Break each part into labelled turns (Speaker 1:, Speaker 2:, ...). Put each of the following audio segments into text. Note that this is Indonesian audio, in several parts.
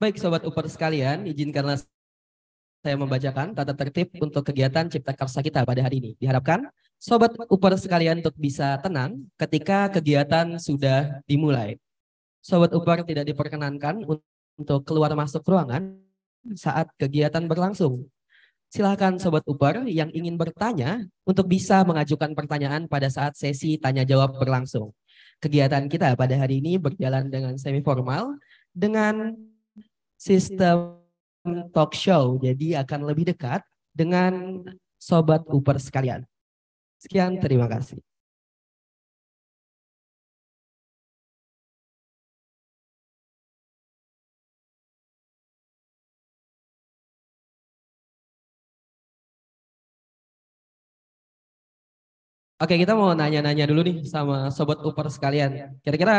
Speaker 1: Baik Sobat Upper
Speaker 2: sekalian, izinkanlah saya membacakan tata tertib untuk kegiatan Cipta Karsa kita pada hari ini. Diharapkan Sobat Upper sekalian untuk bisa tenang ketika kegiatan sudah dimulai. Sobat Upper tidak diperkenankan untuk keluar masuk ruangan saat kegiatan berlangsung. Silahkan Sobat Upper yang ingin bertanya untuk bisa mengajukan pertanyaan pada saat sesi tanya-jawab berlangsung. Kegiatan kita pada hari ini berjalan dengan semi formal dengan sistem talk show. Jadi akan lebih dekat dengan sobat Uper sekalian. Sekian, iya. terima kasih.
Speaker 1: Oke, kita mau nanya-nanya dulu nih sama sobat Uper sekalian. Kira-kira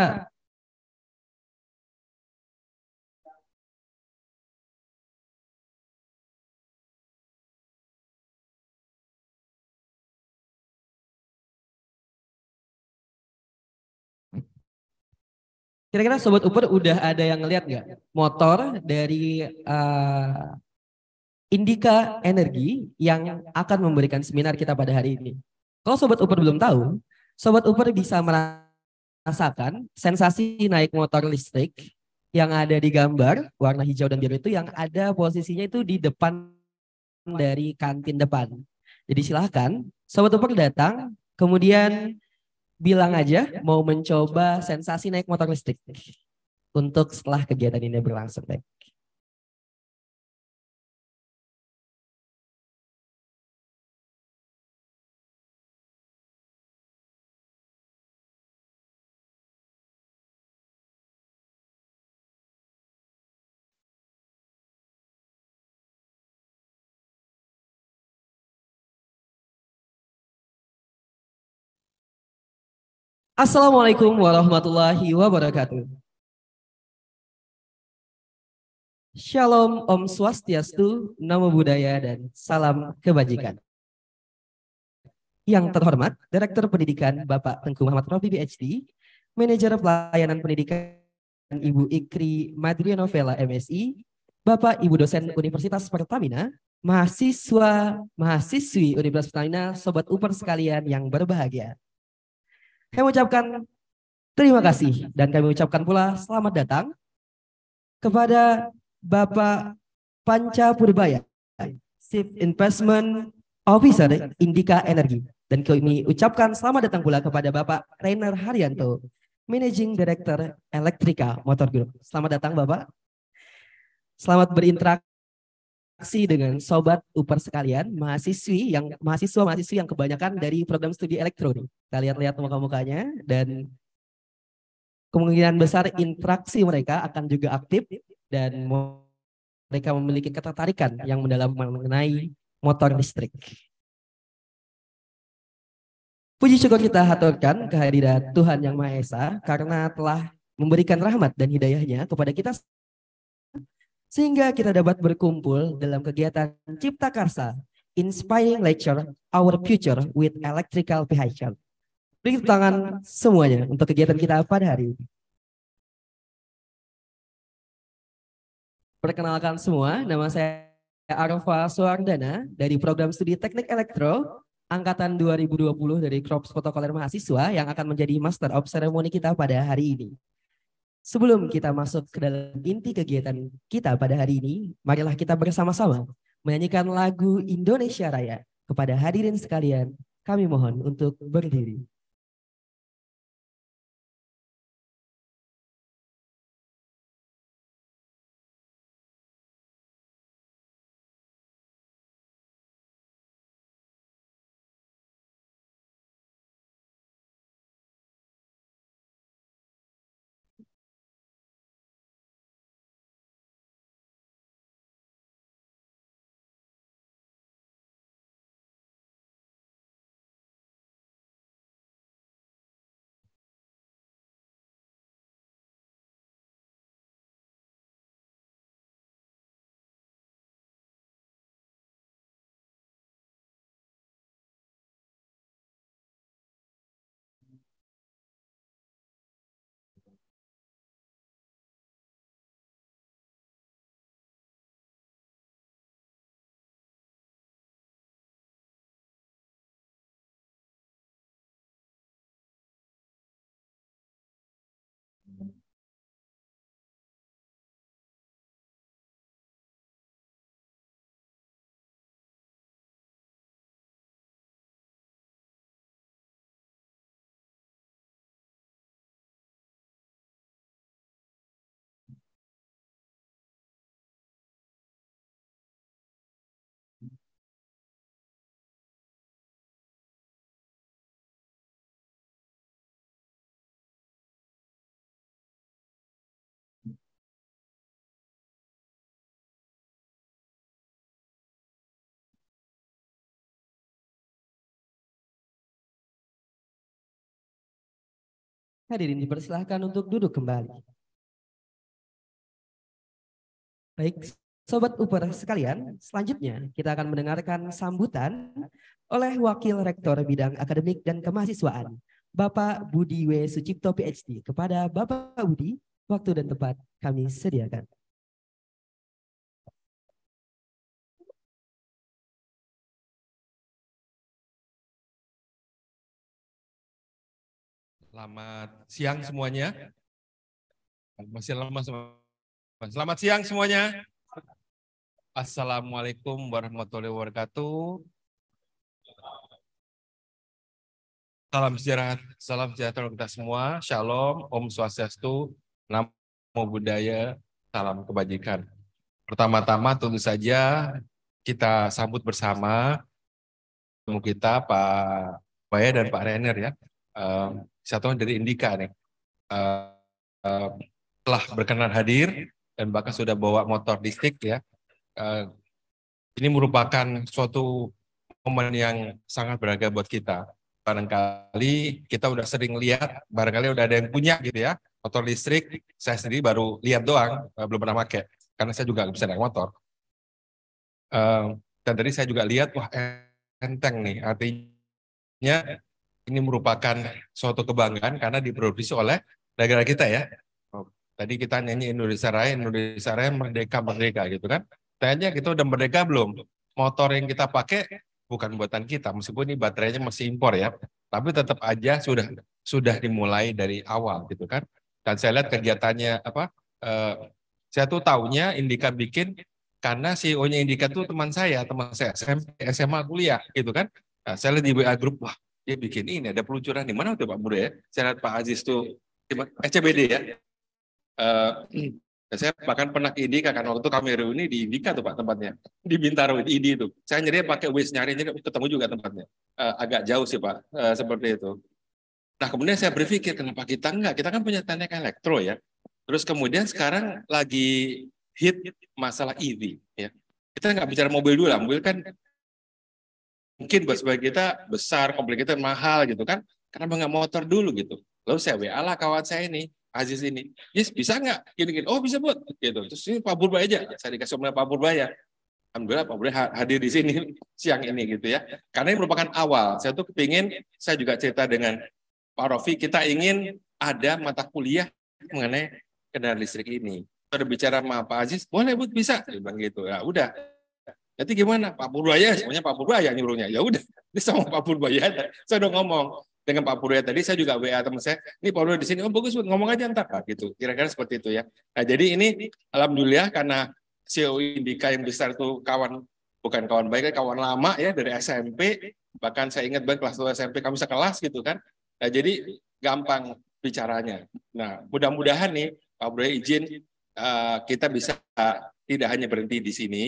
Speaker 2: Kira-kira sobat Uber udah ada yang ngeliat nggak motor dari uh, eh, Indika Energi yang akan memberikan seminar kita pada hari ini? Kalau sobat Uber belum tahu, sobat Uber bisa merasakan sensasi naik motor listrik yang ada di gambar warna hijau dan biru itu yang ada posisinya itu di depan dari kantin depan. Jadi silahkan sobat Uber datang, kemudian bilang aja mau mencoba sensasi naik motor listrik untuk setelah kegiatan ini berlangsung.
Speaker 1: Assalamualaikum
Speaker 2: warahmatullahi wabarakatuh. Shalom, Om Swastiastu, Namo Buddhaya, dan salam kebajikan. Yang terhormat, Direktur Pendidikan Bapak Tengku Muhammad Robi PhD, Manajer Pelayanan Pendidikan Ibu Ikri Madriano Novela MSI, Bapak Ibu Dosen Universitas Pertamina, mahasiswa, mahasiswi Universitas Pertamina, Sobat Uper sekalian yang berbahagia. Kami mengucapkan terima kasih dan kami ucapkan pula selamat datang kepada Bapak Panca Purbaya, Chief Investment Officer Indika Energi. Dan kami ucapkan selamat datang pula kepada Bapak Rainer Haryanto, Managing Director Elektrika Motor Group. Selamat datang Bapak. Selamat berinteraksi interaksi dengan sobat Uper sekalian, mahasiswi yang mahasiswa mahasiswi yang kebanyakan dari program studi elektro nih. lihat muka-mukanya dan kemungkinan besar interaksi mereka akan juga aktif dan mereka memiliki ketertarikan yang mendalam mengenai motor listrik. Puji syukur kita haturkan kehadiran Tuhan Yang Maha Esa karena telah memberikan rahmat dan hidayahnya kepada kita sehingga kita dapat berkumpul dalam kegiatan Cipta Karsa, Inspiring Lecture, Our Future with Electrical Vehicle. Beri tangan semuanya untuk kegiatan kita
Speaker 1: pada hari ini. Perkenalkan
Speaker 2: semua, nama saya Arfa Suardana dari program studi Teknik Elektro angkatan 2020 dari Krops Protokoler Mahasiswa yang akan menjadi Master of Ceremony kita pada hari ini. Sebelum kita masuk ke dalam inti kegiatan kita pada hari ini, marilah kita bersama-sama menyanyikan lagu Indonesia Raya kepada hadirin sekalian. Kami mohon untuk berdiri.
Speaker 1: Hadirin dipersilahkan
Speaker 2: untuk duduk kembali. Baik, Sobat Uber sekalian, selanjutnya kita akan mendengarkan sambutan oleh Wakil Rektor Bidang Akademik dan Kemahasiswaan, Bapak Budi W. Sucipto PhD. Kepada Bapak Budi, waktu dan tempat kami sediakan.
Speaker 1: Selamat siang semuanya. Ya.
Speaker 3: Masih lama semua. Selamat siang semuanya. Assalamualaikum warahmatullahi wabarakatuh. Salam sejahtera, salam sejahtera untuk kita semua. Shalom, Om Swastiastu, Namo Buddhaya, salam kebajikan. Pertama-tama tentu saja kita sambut bersama temu kita Pak Baya dan Pak Renner ya satu dari Indika nih. Uh, uh, telah berkenan hadir dan bahkan sudah bawa motor listrik ya. Uh, ini merupakan suatu momen yang sangat berharga buat kita. Barangkali kita udah sering lihat, barangkali udah ada yang punya gitu ya, motor listrik. Saya sendiri baru lihat doang, uh, belum pernah pakai karena saya juga bisa naik motor. Uh, dan tadi saya juga lihat, wah enteng nih, artinya ini merupakan suatu kebanggaan karena diproduksi oleh negara kita ya. Tadi kita nyanyi Indonesia Raya, Indonesia Raya merdeka merdeka gitu kan. Tanya kita udah merdeka belum? Motor yang kita pakai bukan buatan kita, meskipun ini baterainya masih impor ya, tapi tetap aja sudah sudah dimulai dari awal gitu kan. Dan saya lihat kegiatannya apa? Eh, saya tuh taunya Indika bikin karena CEO-nya Indika tuh teman saya, teman saya SMP, SMA kuliah gitu kan. Nah, saya lihat di WA grup, wah dia bikin ini ada peluncuran di mana tuh Pak Muda ya? Saya lihat Pak Aziz tuh ECBD ya. Uh, saya bahkan pernah ke Indika karena waktu kami reuni di Indika tuh Pak tempatnya. Di Bintaro di ID itu. Saya nyari pakai Waze nyari nyari ketemu juga tempatnya. Uh, agak jauh sih Pak uh, seperti itu. Nah kemudian saya berpikir kenapa kita enggak? Kita kan punya teknik elektro ya. Terus kemudian sekarang lagi hit masalah EV ya. Kita nggak bicara mobil dulu lah, mobil kan mungkin buat sebagai kita besar, complicated, mahal gitu kan. karena nggak motor dulu gitu? Lalu saya WA lah kawan saya ini, Aziz ini. Yes, bisa nggak? Gini-gini. Oh, bisa buat. Gitu. Terus ini Pak Burba aja. Saya dikasih oleh Pak ya Alhamdulillah Pak Burba hadir di sini siang ini gitu ya. Karena ini merupakan awal. Saya tuh kepingin, saya juga cerita dengan Pak Rofi, kita ingin ada mata kuliah mengenai kendaraan listrik ini. Berbicara sama Pak Aziz, boleh Bu, bisa. Dia bilang gitu. Ya udah, jadi gimana? Pak Purwaya, semuanya Pak Purwaya nyuruhnya. Ya udah, ini sama Pak Purwaya. Saya udah ngomong dengan Pak Purwaya tadi, saya juga WA teman saya, ini Pak Purwaya di sini, oh bagus, ngomong aja entar Pak, nah, gitu. Kira-kira seperti itu ya. Nah jadi ini Alhamdulillah karena CEO Indika yang besar itu kawan, bukan kawan baik, kawan lama ya dari SMP, bahkan saya ingat banget kelas 2 SMP kami sekelas gitu kan. Nah, jadi gampang bicaranya. Nah, mudah-mudahan nih Pak Purwaya izin uh, kita bisa uh, tidak hanya berhenti di sini,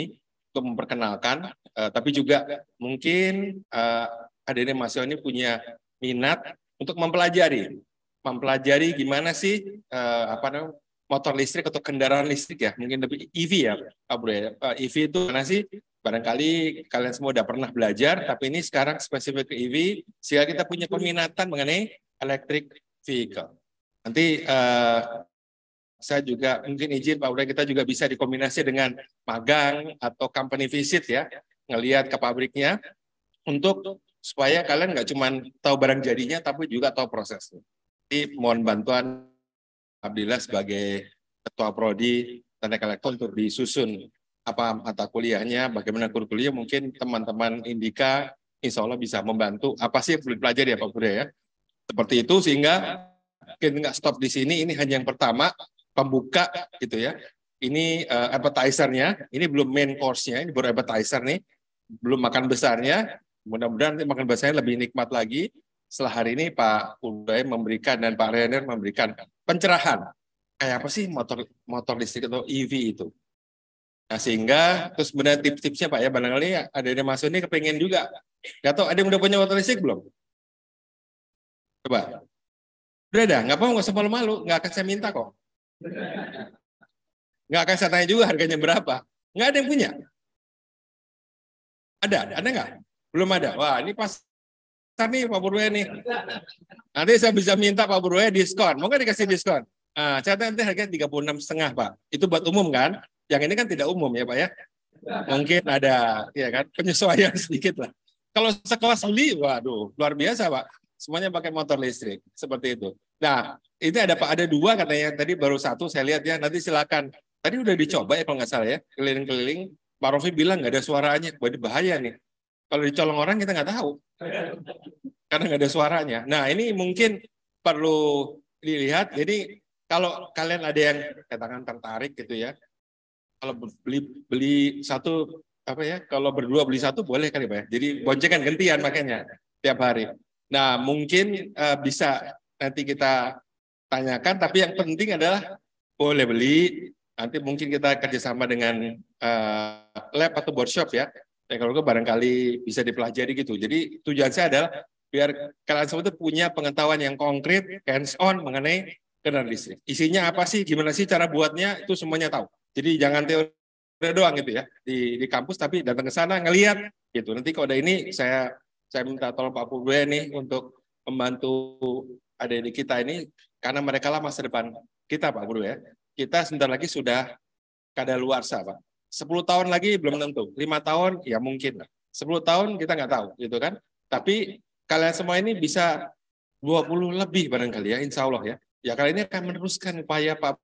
Speaker 3: untuk memperkenalkan, uh, tapi juga mungkin uh, eh, adanya Mas ini punya minat untuk mempelajari, mempelajari gimana sih uh, apa namanya motor listrik atau kendaraan listrik ya, mungkin lebih EV ya, Pak ya. Uh, EV itu mana sih? Barangkali kalian semua udah pernah belajar, tapi ini sekarang spesifik ke EV, sehingga kita punya peminatan mengenai electric vehicle. Nanti uh, saya juga mungkin izin Pak Uda kita juga bisa dikombinasi dengan magang atau company visit ya, ngelihat ke pabriknya untuk supaya kalian nggak cuma tahu barang jadinya tapi juga tahu prosesnya. Jadi mohon bantuan Abdillah sebagai Ketua Prodi Teknik Elektron untuk disusun apa mata kuliahnya, bagaimana kurikulumnya mungkin teman-teman Indika insya Allah bisa membantu apa sih yang dipelajari ya Pak Budha ya. Seperti itu sehingga mungkin nggak stop di sini, ini hanya yang pertama, pembuka gitu ya. Ini uh, appetizer-nya, ini belum main course-nya, ini baru appetizer nih. Belum makan besarnya. Mudah-mudahan nanti makan besarnya lebih nikmat lagi. Setelah hari ini Pak Uday memberikan dan Pak Renner memberikan pencerahan. Kayak apa sih motor motor listrik atau EV itu? Nah, sehingga terus benar tips-tipsnya Pak ya, barangkali ada yang masuk ini kepengen juga. Gak tau, ada yang udah punya motor listrik belum? Coba. Udah dah, nggak apa nggak usah malu-malu,
Speaker 1: nggak akan saya minta kok. Nggak akan saya tanya juga harganya berapa. Nggak
Speaker 3: ada yang punya. Ada, ada, nggak? Belum ada. Wah, ini pas nih Pak Purwe nih. Nanti saya bisa minta Pak Purwe diskon. Mau nggak dikasih diskon? Ah, tanya nanti harganya 36 setengah Pak. Itu buat umum kan? Yang ini kan tidak umum ya Pak ya. Mungkin ada ya kan penyesuaian sedikit lah. Kalau sekelas beli, waduh luar biasa Pak. Semuanya pakai motor listrik seperti itu. Nah, ini ada Pak ada dua katanya tadi baru satu saya lihat ya. Nanti silakan. Tadi udah dicoba ya kalau nggak salah ya keliling-keliling. Pak Rofi bilang nggak ada suaranya, berarti bahaya nih. Kalau dicolong orang kita nggak tahu karena nggak ada suaranya. Nah ini mungkin perlu dilihat. Jadi kalau kalian ada yang katakan tertarik gitu ya, kalau beli beli satu apa ya kalau berdua beli satu boleh kali pak ya jadi boncengan gantian makanya tiap hari nah mungkin uh, bisa nanti kita tanyakan. Tapi yang penting adalah boleh beli. Nanti mungkin kita kerjasama dengan uh, lab atau workshop ya. Teknologi barangkali bisa dipelajari gitu. Jadi tujuan saya adalah biar kalian semua itu punya pengetahuan yang konkret, hands on mengenai kendaraan listrik. Isinya apa sih? Gimana sih cara buatnya? Itu semuanya tahu. Jadi jangan teori doang gitu ya di, di kampus, tapi datang ke sana ngelihat gitu. Nanti kalau ada ini saya saya minta tolong Pak Purwe nih untuk membantu ada adik kita ini karena mereka lah masa depan kita Pak Guru ya. Kita sebentar lagi sudah kada luar sah Pak. 10 tahun lagi belum tentu, 5 tahun ya mungkin lah. 10 tahun kita nggak tahu gitu kan. Tapi kalian semua ini bisa 20 lebih barangkali ya insya Allah ya. Ya kali ini akan meneruskan upaya Pak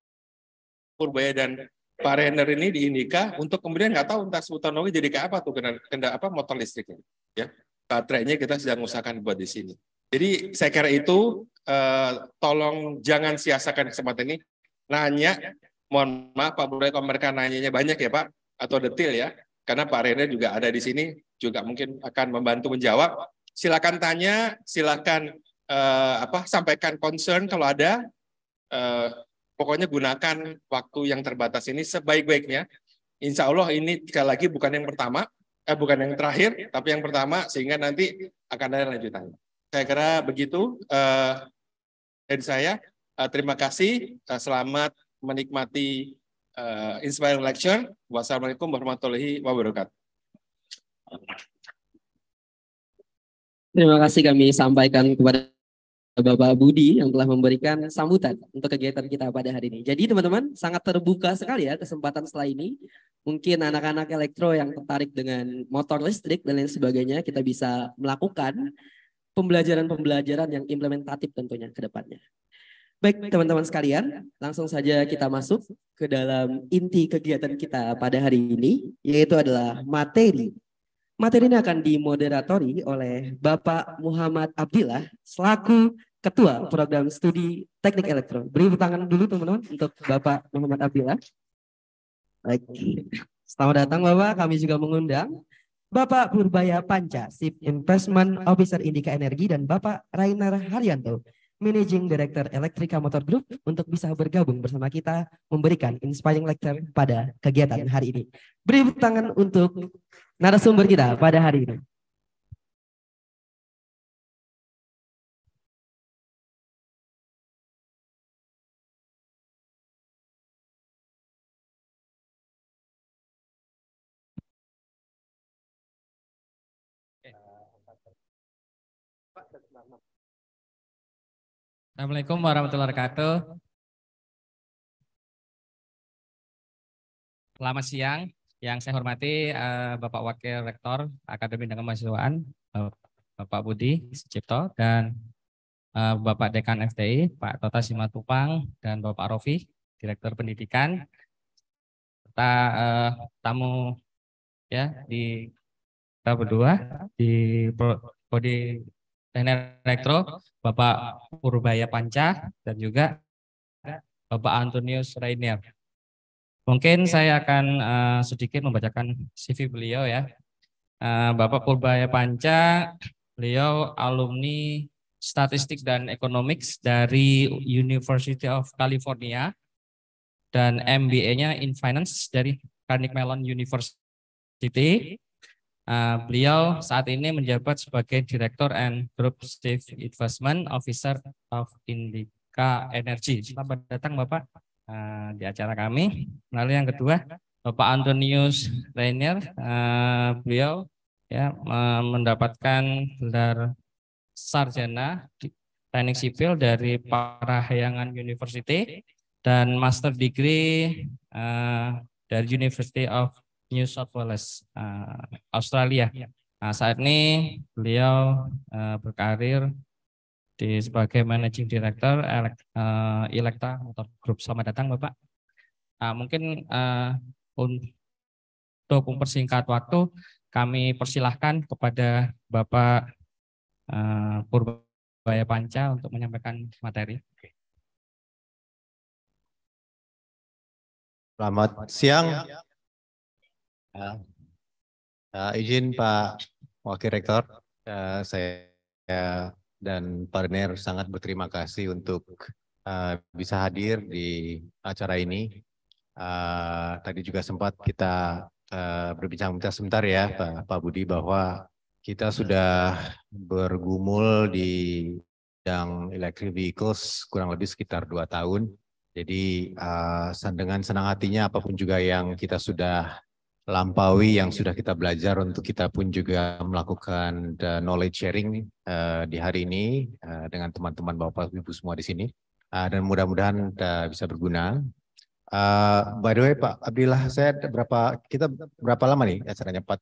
Speaker 3: Purbaya dan Pak Renner ini di Indika untuk kemudian nggak tahu entah sebutan lagi jadi kayak apa tuh kendaraan kena apa motor listriknya ya. Baterainya kita sedang usahakan buat di sini. Jadi saya kira itu uh, tolong jangan sia-siakan kesempatan ini. Nanya, mohon maaf Pak Budi kalau mereka nanyanya banyak ya Pak atau detail ya, karena Pak Rene juga ada di sini juga mungkin akan membantu menjawab. Silakan tanya, silakan uh, apa sampaikan concern kalau ada. Uh, pokoknya gunakan waktu yang terbatas ini sebaik-baiknya. Insya Allah ini sekali lagi bukan yang pertama, eh, bukan yang terakhir, tapi yang pertama sehingga nanti akan ada lanjutannya saya kira begitu uh, eh, dari saya. Uh, terima kasih. Uh, selamat menikmati uh, Inspiring Lecture. Wassalamualaikum warahmatullahi wabarakatuh.
Speaker 2: Terima kasih kami sampaikan kepada Bapak Budi yang telah memberikan sambutan untuk kegiatan kita pada hari ini. Jadi teman-teman sangat terbuka sekali ya kesempatan setelah ini. Mungkin anak-anak elektro yang tertarik dengan motor listrik dan lain sebagainya kita bisa melakukan pembelajaran-pembelajaran yang implementatif tentunya ke depannya. Baik, teman-teman sekalian, langsung saja kita masuk ke dalam inti kegiatan kita pada hari ini, yaitu adalah materi. Materi ini akan dimoderatori oleh Bapak Muhammad Abdillah selaku Ketua Program Studi Teknik Elektro. Beri tangan dulu teman-teman untuk Bapak Muhammad Abdillah. Baik. Selamat datang Bapak, kami juga mengundang Bapak Purbaya Panca, Chief Investment Officer Indika Energi, dan Bapak Rainar Haryanto, Managing Director Elektrika Motor Group, untuk bisa bergabung bersama kita memberikan inspiring lecture pada kegiatan hari ini. Beri tangan untuk narasumber kita pada hari ini.
Speaker 1: Assalamualaikum warahmatullahi wabarakatuh.
Speaker 4: Selamat siang. Yang saya hormati eh, Bapak Wakil Rektor Akademi dan Kemahasiswaan, Bapak Budi Sucipto, dan eh, Bapak Dekan FTI, Pak Tota Simatupang, dan Bapak Rofi, Direktur Pendidikan, serta uh, tamu ya di kita berdua di Prodi Teknik Elektro, Bapak Purbaya Panca, dan juga Bapak Antonius Rainier. Mungkin saya akan uh, sedikit membacakan CV beliau ya. Uh, Bapak Purbaya Panca, beliau alumni Statistik dan Economics dari University of California dan MBA-nya in Finance dari Carnegie Mellon University. Uh, beliau saat ini menjabat sebagai Direktur and Group Chief Investment Officer of Indika Energy. Selamat datang Bapak uh, di acara kami. Lalu yang kedua, Bapak Antonius Rainier, uh, beliau ya mendapatkan gelar sarjana di teknik sipil dari Parahyangan University dan master degree uh, dari University of New South Wales, uh, Australia. Ya. Nah, saat ini beliau uh, berkarir di sebagai Managing Director elek, uh, Elekta Motor Group. Selamat datang, Bapak. Uh, mungkin uh, untuk mempersingkat waktu, kami persilahkan kepada Bapak uh, Purbaya Panca untuk menyampaikan materi.
Speaker 1: Selamat siang. Selamat siang.
Speaker 5: Ya. Uh, izin iya. Pak Wakil Rektor, uh, saya dan partner sangat berterima kasih untuk uh, bisa hadir di acara ini. Uh, tadi juga sempat kita uh, berbincang sebentar ya Pak, Pak Budi bahwa kita sudah bergumul di bidang electric vehicles kurang lebih sekitar dua tahun. Jadi uh, dengan senang hatinya apapun juga yang kita sudah lampaui yang sudah kita belajar untuk kita pun juga melakukan eh, knowledge sharing uh, di hari ini uh, dengan teman-teman Bapak Ibu semua di sini uh, dan mudah-mudahan uh, bisa berguna. Uh, by the way Pak Abdillah saya berapa kita berapa lama nih acaranya Pak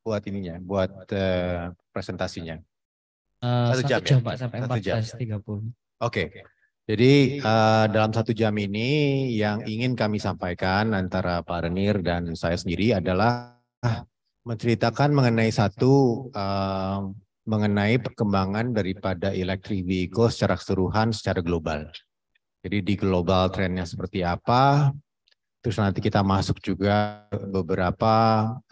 Speaker 5: buat ininya buat uh, presentasinya?
Speaker 4: Uh, satu jam, satu jam ya? Pak sampai puluh.
Speaker 5: Oke. Okay. Jadi uh, dalam satu jam ini yang ingin kami sampaikan antara Pak Renir dan saya sendiri adalah menceritakan mengenai satu uh, mengenai perkembangan daripada electric vehicle secara keseluruhan secara global. Jadi di global trennya seperti apa, terus nanti kita masuk juga beberapa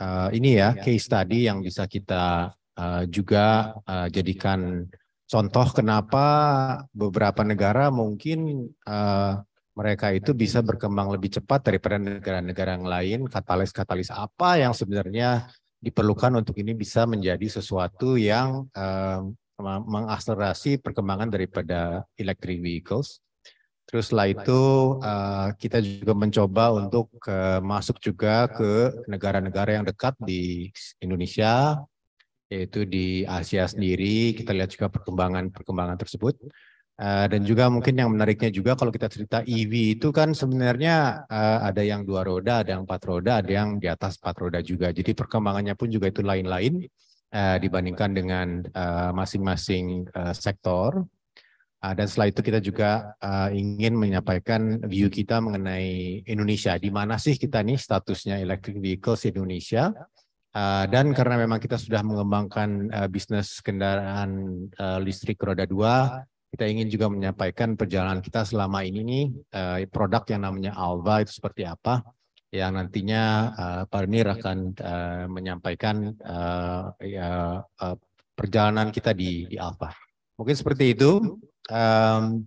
Speaker 5: uh, ini ya case study yang bisa kita uh, juga uh, jadikan contoh kenapa beberapa negara mungkin uh, mereka itu bisa berkembang lebih cepat daripada negara-negara yang lain. Katalis-katalis apa yang sebenarnya diperlukan untuk ini bisa menjadi sesuatu yang uh, mengakselerasi perkembangan daripada electric vehicles. Terus setelah itu uh, kita juga mencoba untuk uh, masuk juga ke negara-negara yang dekat di Indonesia yaitu di Asia iya. sendiri kita lihat juga perkembangan-perkembangan tersebut eh, dan nah, juga mungkin yang menariknya juga kalau kita cerita EV itu kan sebenarnya eh, ada yang dua roda, ada yang empat roda, ada yang di atas empat roda juga. Jadi perkembangannya pun juga itu lain-lain eh, nah, dibandingkan dengan masing-masing sektor. dan setelah itu kita juga ingin menyampaikan view kita mengenai Indonesia. Di mana sih kita nih statusnya electric vehicles Indonesia? Uh, dan karena memang kita sudah mengembangkan uh, bisnis kendaraan uh, listrik roda dua, kita ingin juga menyampaikan perjalanan kita selama ini nih uh, produk yang namanya Alva itu seperti apa, yang nantinya uh, Parnir akan uh, menyampaikan uh, ya, uh, perjalanan kita di, di Alva. Mungkin seperti itu. Um,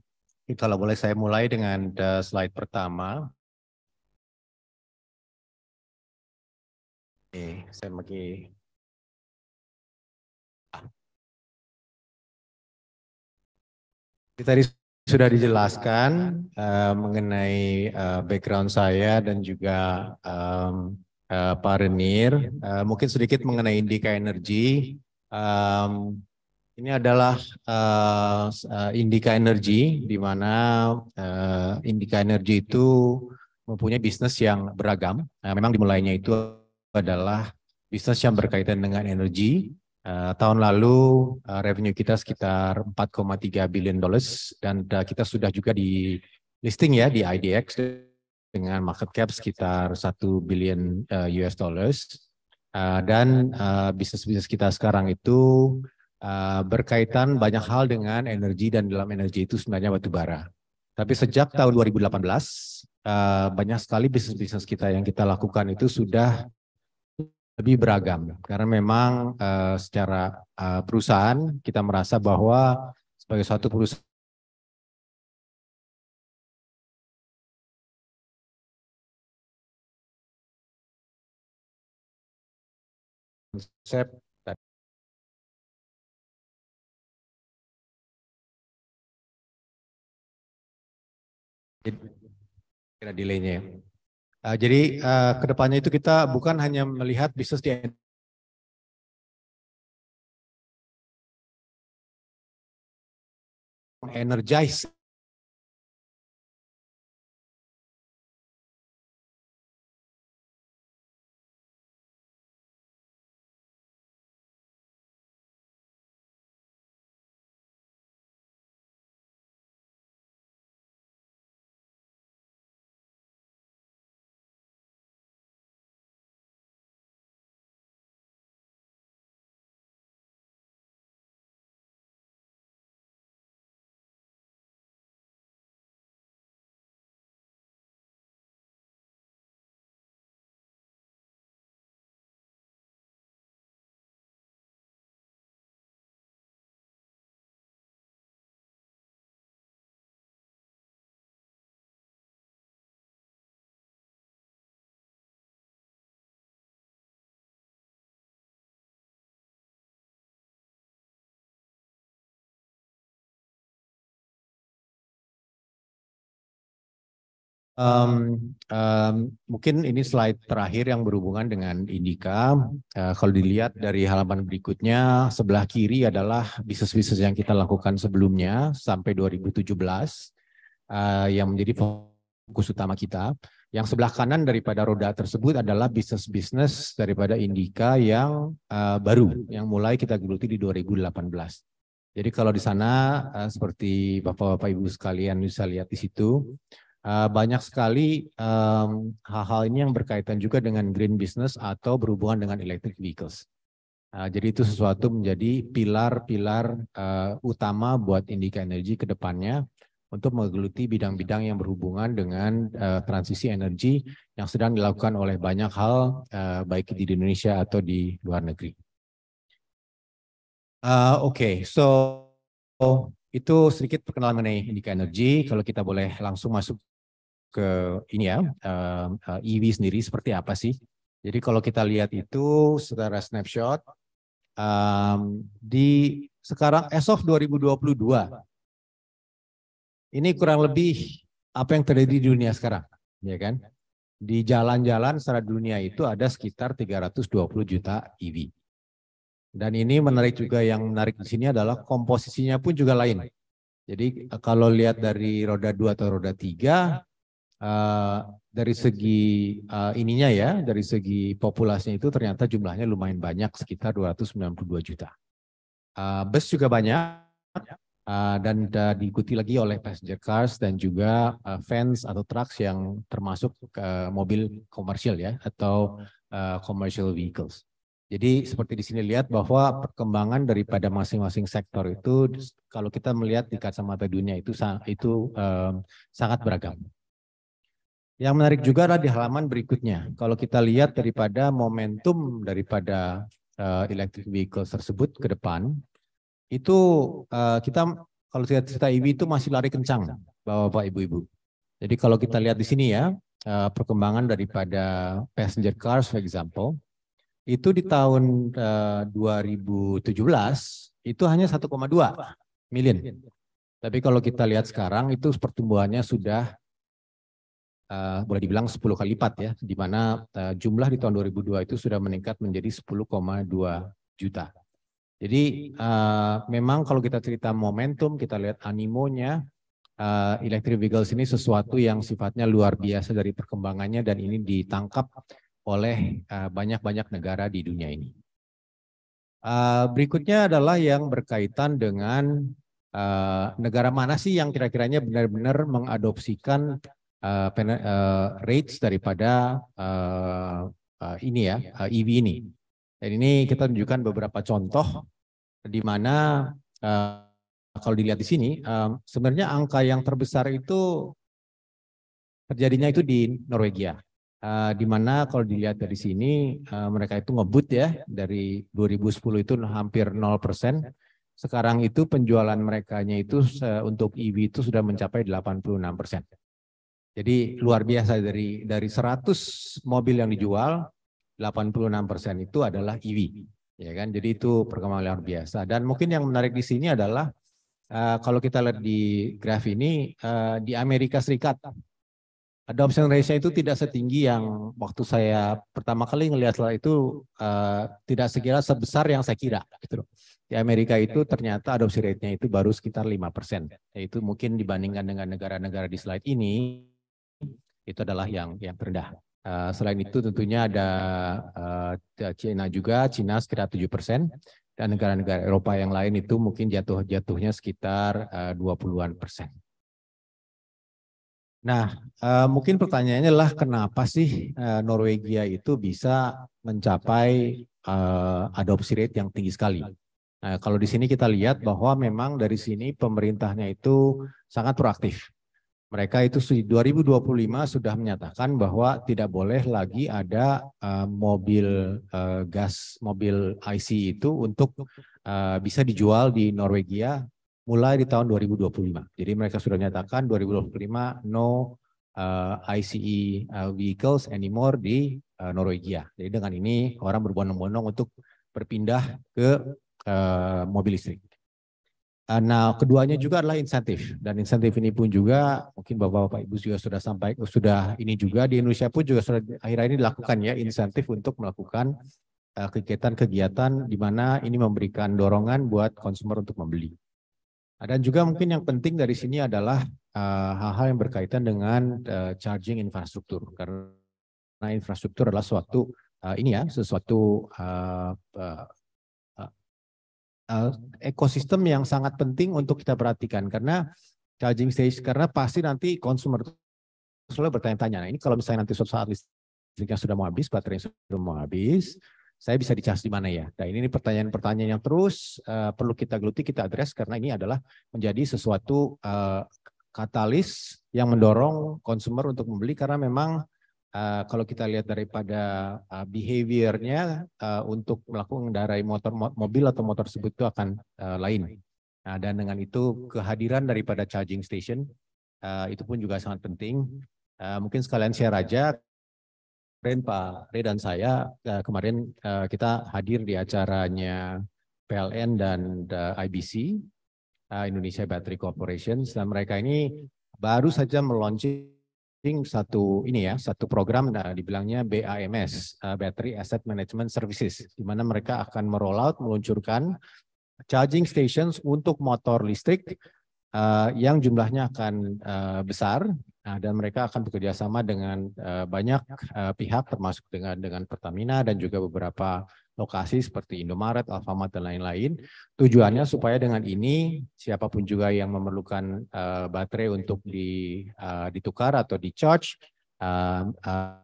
Speaker 5: kalau boleh saya mulai dengan slide pertama.
Speaker 1: saya pakai
Speaker 5: tadi sudah dijelaskan uh, mengenai uh, background saya dan juga um, uh, Pak Renir. Uh, mungkin sedikit mengenai Indika Energy. Um, ini adalah uh, uh, Indica Energy, di mana uh, Indica Energy itu mempunyai bisnis yang beragam. Nah, memang dimulainya itu adalah bisnis yang berkaitan dengan energi. Uh, tahun lalu uh, revenue kita sekitar 4,3 billion dollars dan uh, kita sudah juga di listing ya di IDX dengan market cap sekitar 1 billion uh, US dollars. Uh, dan bisnis bisnis-bisnis kita sekarang itu uh, berkaitan banyak hal dengan energi dan dalam energi itu sebenarnya batu bara. Tapi sejak tahun 2018 uh, banyak sekali bisnis-bisnis kita yang kita lakukan itu sudah lebih beragam karena memang uh, secara uh, perusahaan kita merasa bahwa sebagai suatu perusahaan
Speaker 1: konsep kira delaynya ya. Uh, jadi uh, eh, kedepannya itu kita bukan hanya melihat bisnis di energize
Speaker 5: Um, um, mungkin ini slide terakhir yang berhubungan dengan Indika. Uh, kalau dilihat dari halaman berikutnya, sebelah kiri adalah bisnis-bisnis yang kita lakukan sebelumnya sampai 2017 uh, eh, yang menjadi fokus utama kita. Yang sebelah kanan daripada roda tersebut adalah bisnis-bisnis daripada Indika yang uh, baru, yang mulai kita geluti di 2018. Jadi kalau di sana uh, seperti Bapak-Bapak Ibu sekalian bisa lihat di situ, uh, banyak sekali um, hal-hal ini yang berkaitan juga dengan green business atau berhubungan dengan electric vehicles. Uh, jadi itu sesuatu menjadi pilar-pilar uh, utama buat Indica Energy ke depannya untuk menggeluti bidang-bidang yang berhubungan dengan uh, transisi energi yang sedang dilakukan oleh banyak hal uh, baik di Indonesia atau di luar negeri. Uh, Oke, okay. so itu sedikit perkenalan mengenai Indica Energy. Kalau kita boleh langsung masuk ke ini ya iya. EV eh, e sendiri seperti apa sih? Jadi kalau kita lihat itu secara snapshot um, di sekarang esok 2022 ini kurang lebih apa yang terjadi di dunia sekarang, ya kan? Di jalan-jalan secara dunia itu ada sekitar 320 juta EV. Dan ini menarik juga yang menarik di sini adalah komposisinya pun juga lain. Jadi eh, kalau lihat dari roda 2 atau roda 3, Eh, dari segi uh, ininya ya, dari segi populasinya itu ternyata jumlahnya lumayan banyak, sekitar 292 juta. Uh, bus juga banyak, uh, dan uh, diikuti lagi oleh passenger cars dan juga uh, vans atau trucks yang termasuk uh, mobil komersial ya, atau uh, commercial vehicles. Jadi seperti di sini lihat bahwa perkembangan daripada masing-masing sektor itu kalau kita melihat di kacamata dunia itu itu um, sangat beragam. Yang menarik juga adalah di halaman berikutnya. Kalau kita lihat daripada momentum daripada uh, electric vehicle tersebut ke depan, itu uh, kita kalau kita cerita EV itu masih lari kencang, bapak-bapak, ibu-ibu. Jadi kalau kita lihat di sini ya, uh, perkembangan daripada passenger cars, for example, itu di tahun uh, 2017 itu hanya 1,2 million. Tapi kalau kita lihat sekarang itu pertumbuhannya sudah uh, boleh dibilang 10 kali lipat ya, di mana uh, jumlah di tahun 2002 itu sudah meningkat menjadi 10,2 juta. Jadi uh, memang kalau kita cerita momentum, kita lihat animonya, uh, electric vehicles ini sesuatu yang sifatnya luar biasa dari perkembangannya dan ini ditangkap oleh banyak-banyak uh, negara di dunia ini. Uh, berikutnya adalah yang berkaitan dengan uh, negara mana sih yang kira-kiranya benar-benar mengadopsikan uh, uh, rates daripada uh, uh, ini ya uh, EV ini. Dan ini kita tunjukkan beberapa contoh di mana uh, kalau dilihat di sini um, sebenarnya angka yang terbesar itu terjadinya itu di Norwegia. Uh, di mana kalau dilihat dari sini uh, mereka itu ngebut ya dari 2010 itu hampir 0%. Sekarang itu penjualan mereka itu untuk EV itu sudah mencapai 86%. persen. Jadi luar biasa dari dari 100 mobil yang dijual, 86% itu adalah EV. Ya kan? Jadi itu perkembangan luar biasa. Dan mungkin yang menarik di sini adalah uh, kalau kita lihat di graf ini uh, di Amerika Serikat adoption rate-nya itu tidak setinggi yang waktu saya pertama kali ngelihat slide itu uh, tidak sekira sebesar yang saya kira gitu Di Amerika itu ternyata adopsi rate-nya itu baru sekitar 5%, yaitu mungkin dibandingkan dengan negara-negara di slide ini itu adalah yang yang terendah. Uh, eh, selain itu tentunya ada uh, eh, Cina juga, Cina sekitar 7 persen, dan negara-negara Eropa yang lain itu mungkin jatuh-jatuhnya sekitar eh, dua puluhan persen. Nah, uh, mungkin pertanyaannya adalah kenapa sih uh, Norwegia itu bisa mencapai uh, adopsi rate yang tinggi sekali? Nah, kalau di sini kita lihat bahwa memang dari sini pemerintahnya itu sangat proaktif mereka itu di 2025 sudah menyatakan bahwa tidak boleh lagi ada uh, mobil uh, gas, mobil IC itu untuk uh, bisa dijual di Norwegia mulai di tahun 2025. Jadi mereka sudah menyatakan 2025 no uh, ICE vehicles anymore di uh, Norwegia. Jadi dengan ini orang berbondong-bondong untuk berpindah ke uh, mobil listrik. Eh, nah, keduanya juga adalah insentif dan insentif ini pun juga mungkin Bapak-bapak Ibu juga sudah sampai sudah ini juga di Indonesia pun juga sudah akhirnya ini dilakukan ya insentif untuk melakukan eh, kegiatan-kegiatan di mana ini memberikan dorongan buat konsumer untuk membeli. Nah, dan juga mungkin yang penting dari sini adalah eh, hal-hal yang berkaitan dengan charging infrastruktur karena infrastruktur adalah suatu ini ya sesuatu Eh, hmm. ekosistem yang sangat penting untuk kita perhatikan karena charging stage karena pasti nanti konsumer selalu bertanya-tanya. Nah, ini kalau misalnya nanti suatu saat listriknya sudah mau habis, baterai sudah mau habis, saya bisa dicas di mana ya? Nah ini pertanyaan-pertanyaan yang terus uh, perlu kita geluti, kita address karena ini adalah menjadi sesuatu uh, katalis yang mendorong konsumer untuk membeli karena memang Eh, kalau kita lihat daripada uh, behaviornya uh, untuk melakukan mengendarai motor mobil atau motor tersebut itu akan uh, lain. Nah, dan dengan itu kehadiran daripada charging station uh, itu pun juga sangat penting. Uh, mungkin sekalian saya raja, Ren Pak Re dan saya uh, kemarin uh, kita hadir di acaranya PLN dan uh, IBC uh, Indonesia Battery Corporation. Dan nah, mereka ini baru saja meluncur satu ini ya satu program nah, dibilangnya BAMS uh, eh, Battery Asset Management Services di mana mereka akan merollout meluncurkan charging stations untuk motor listrik uh, yang jumlahnya akan uh, besar nah, dan mereka akan bekerja sama dengan uh, banyak uh, pihak termasuk dengan dengan Pertamina dan juga beberapa lokasi seperti Indomaret, Alfamart, dan lain-lain. Hmm. Tujuannya supaya dengan ini siapapun juga yang memerlukan uh, baterai untuk di, uh, ditukar atau di charge, uh, eh, uh,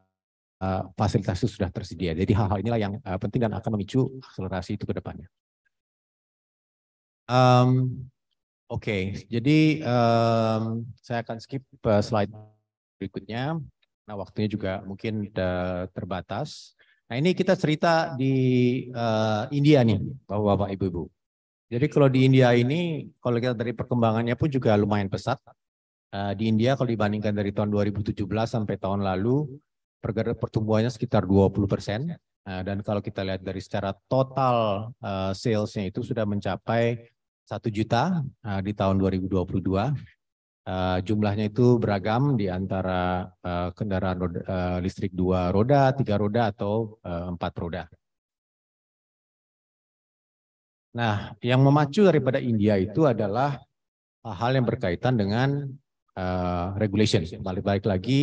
Speaker 5: uh, fasilitas itu sudah tersedia. Jadi hal-hal inilah yang uh, penting dan akan memicu akselerasi itu ke depannya. Um, Oke, okay. jadi um, saya akan skip uh, slide berikutnya. Nah, waktunya juga mungkin terbatas. Nah ini kita cerita di uh, India nih, bapak-bapak, ibu-ibu. Jadi kalau di India ini, kalau kita dari perkembangannya pun juga lumayan pesat. Uh, di India kalau dibandingkan dari tahun 2017 sampai tahun lalu, pertumbuhannya sekitar 20 persen. Uh, dan kalau kita lihat dari secara total uh, salesnya itu sudah mencapai 1 juta uh, di tahun 2022 Eh, jumlahnya itu beragam di antara uh, kendaraan roda, uh, listrik dua roda, tiga roda, atau uh, empat roda. Nah, yang memacu daripada India itu adalah hal yang berkaitan dengan uh, regulation. Balik-balik lagi,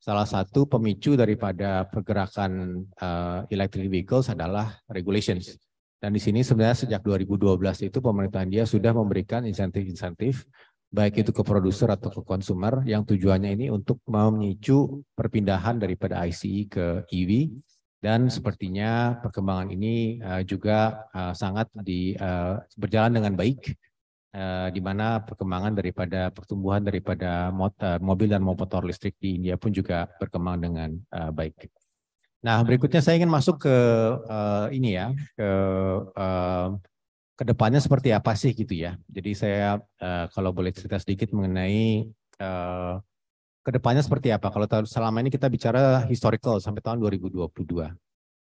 Speaker 5: salah satu pemicu daripada pergerakan uh, electric vehicles adalah regulations. Dan di sini sebenarnya sejak 2012 itu pemerintah India sudah memberikan insentif-insentif baik itu ke produser atau ke konsumer yang tujuannya ini untuk memicu perpindahan daripada ICE ke EV dan sepertinya perkembangan ini eh, juga eh, sangat di eh, berjalan dengan baik di mana perkembangan daripada pertumbuhan daripada mobil dan motor listrik di India pun juga berkembang dengan baik. Nah, berikutnya saya ingin masuk ke ini ya, ke kedepannya seperti apa sih gitu ya. Jadi saya eh, kalau boleh cerita sedikit mengenai uh, kedepannya seperti apa. Kalau selama ini kita bicara historical sampai tahun 2022.